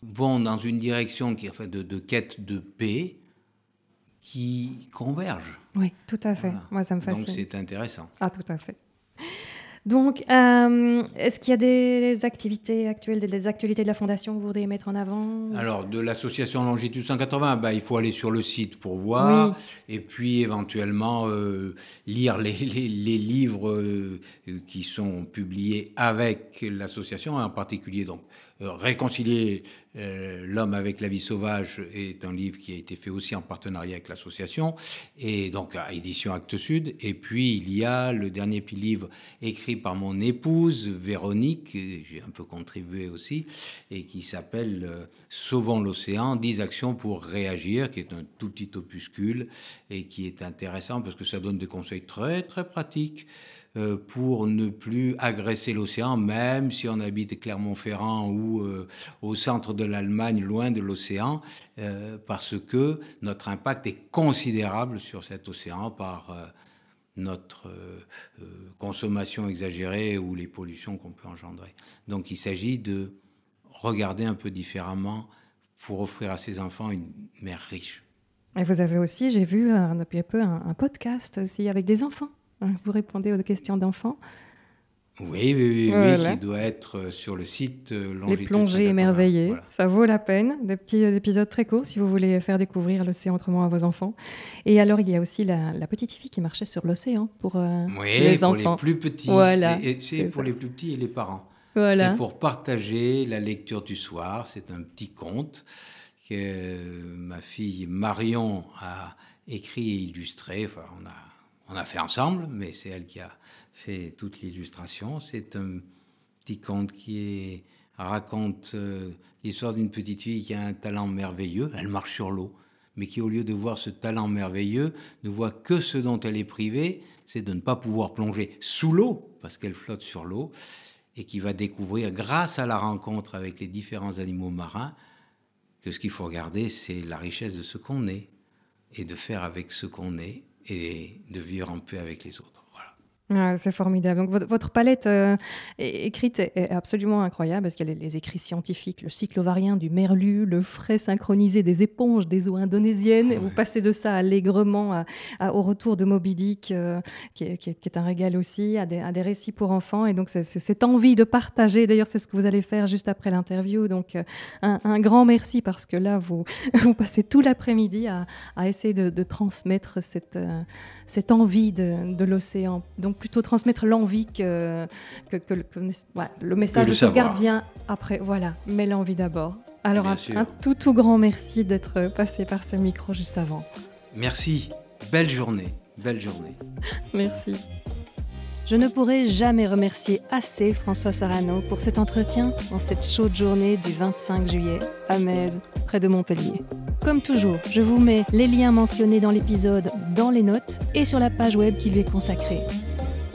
vont dans une direction qui, enfin, de, de quête de paix, qui convergent. Oui, tout à fait. Moi, ça me fascine. Donc c'est intéressant. Ah, tout à fait. Donc, euh, est-ce qu'il y a des activités actuelles, des actualités de la Fondation que vous voudriez mettre en avant Alors, de l'association Longitude 180, bah, il faut aller sur le site pour voir, et puis éventuellement euh, lire les, livres euh, qui sont publiés avec l'association, en particulier donc Réconcilier euh, L'homme avec la vie sauvage est un livre qui a été fait aussi en partenariat avec l'association, et donc à édition Actes Sud. Et puis il y a le dernier petit livre écrit par mon épouse, Véronique, j'ai un peu contribué aussi, et qui s'appelle euh, Sauvons l'océan, 10 actions pour réagir, qui est un tout petit opuscule et qui est intéressant parce que ça donne des conseils très très pratiques. Euh, pour ne plus agresser l'océan, même si on habite Clermont-Ferrand ou euh, au centre de l'Allemagne, loin de l'océan, euh, parce que notre impact est considérable sur cet océan par notre consommation exagérée ou les pollutions qu'on peut engendrer. Donc il s'agit de regarder un peu différemment pour offrir à ses enfants une mer riche. Et vous avez aussi, j'ai vu un peu, un podcast aussi avec des enfants. Vous répondez aux questions d'enfants oui, oui, oui, voilà. doit être euh, sur le site euh, Les plongées émerveillées. Ça vaut la peine. Des petits épisodes très courts si vous voulez faire découvrir l'océan autrement à vos enfants. Et alors, il y a aussi la, petite fille qui marchait sur l'océan pour euh, oui, les pour enfants. les plus petits. Voilà. C'est pour les plus petits et les parents. Voilà. C'est pour partager la lecture du soir. C'est un petit conte que ma fille Marion a écrit et illustré. Enfin, on a on a fait ensemble, mais c'est elle qui a fait toute l'illustration. C'est un petit conte qui raconte euh, l'histoire d'une petite fille qui a un talent merveilleux. Elle marche sur l'eau, mais qui, au lieu de voir ce talent merveilleux, ne voit que ce dont elle est privée, c'est de ne pas pouvoir plonger sous l'eau, parce qu'elle flotte sur l'eau, et qui va découvrir, grâce à la rencontre avec les différents animaux marins, que ce qu'il faut regarder, c'est la richesse de ce qu'on est, et de faire avec ce qu'on est et de vivre en paix avec les autres c'est formidable. Donc, votre palette euh, écrite est absolument incroyable parce qu'elle est les, écrits scientifiques, le cycle ovarien du merlu, le frais synchronisé des éponges des eaux indonésiennes. Ah vous passez de ça allègrement au retour de Moby Dick, euh, qui, est, un régal aussi, à des, récits pour enfants. Et donc, c'est cette envie de partager. D'ailleurs, c'est ce que vous allez faire juste après l'interview. Donc, euh, un, grand merci parce que là, vous, *laughs* passez tout l'après-midi à, essayer de, transmettre cette, envie de, de l'océan. Donc, plutôt transmettre l'envie que, que, le message vient après. Voilà, mais l'envie d'abord. Alors un, tout tout grand merci d'être passé par ce micro juste avant. Merci, belle journée, belle journée. *laughs* merci. Je ne pourrai jamais remercier assez François Sarano pour cet entretien en cette chaude journée du 25 juillet à Metz, près de Montpellier. Comme toujours, je vous mets les liens mentionnés dans l'épisode dans les notes et sur la page web qui lui est consacrée.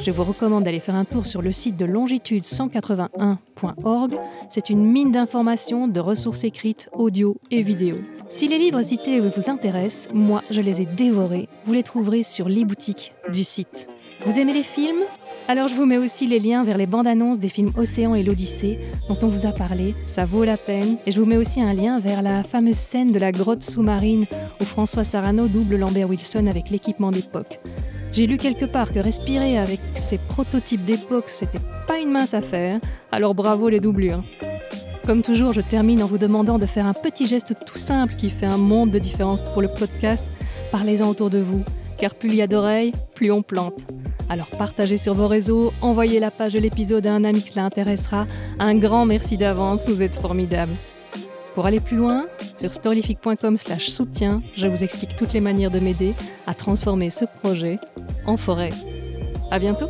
Je vous recommande d'aller faire un tour sur le site de longitude181.org. C'est une mine d'informations, de ressources écrites, audio et vidéo. Si les livres cités vous intéressent, moi je les ai dévorés. Vous les trouverez sur les boutiques du site. Vous aimez les films alors je vous mets aussi les liens vers les bandes annonces des films Océan et l'Odyssée dont on vous a parlé, ça vaut la peine. Et je vous mets aussi un lien vers la fameuse scène de la grotte sous-marine où François Sarano double Lambert Wilson avec l'équipement d'époque. J'ai lu quelque part que respirer avec ces prototypes d'époque, c'était pas une mince affaire, alors bravo les doublures. Comme toujours, je termine en vous demandant de faire un petit geste tout simple qui fait un monde de différence pour le podcast. Parlez-en autour de vous, car plus il y a d'oreilles, plus on plante. Alors partagez sur vos réseaux, envoyez la page de l'épisode à un ami qui cela intéressera. Un grand merci d'avance, vous êtes formidables. Pour aller plus loin, sur slash soutien, je vous explique toutes les manières de m'aider à transformer ce projet en forêt. À bientôt!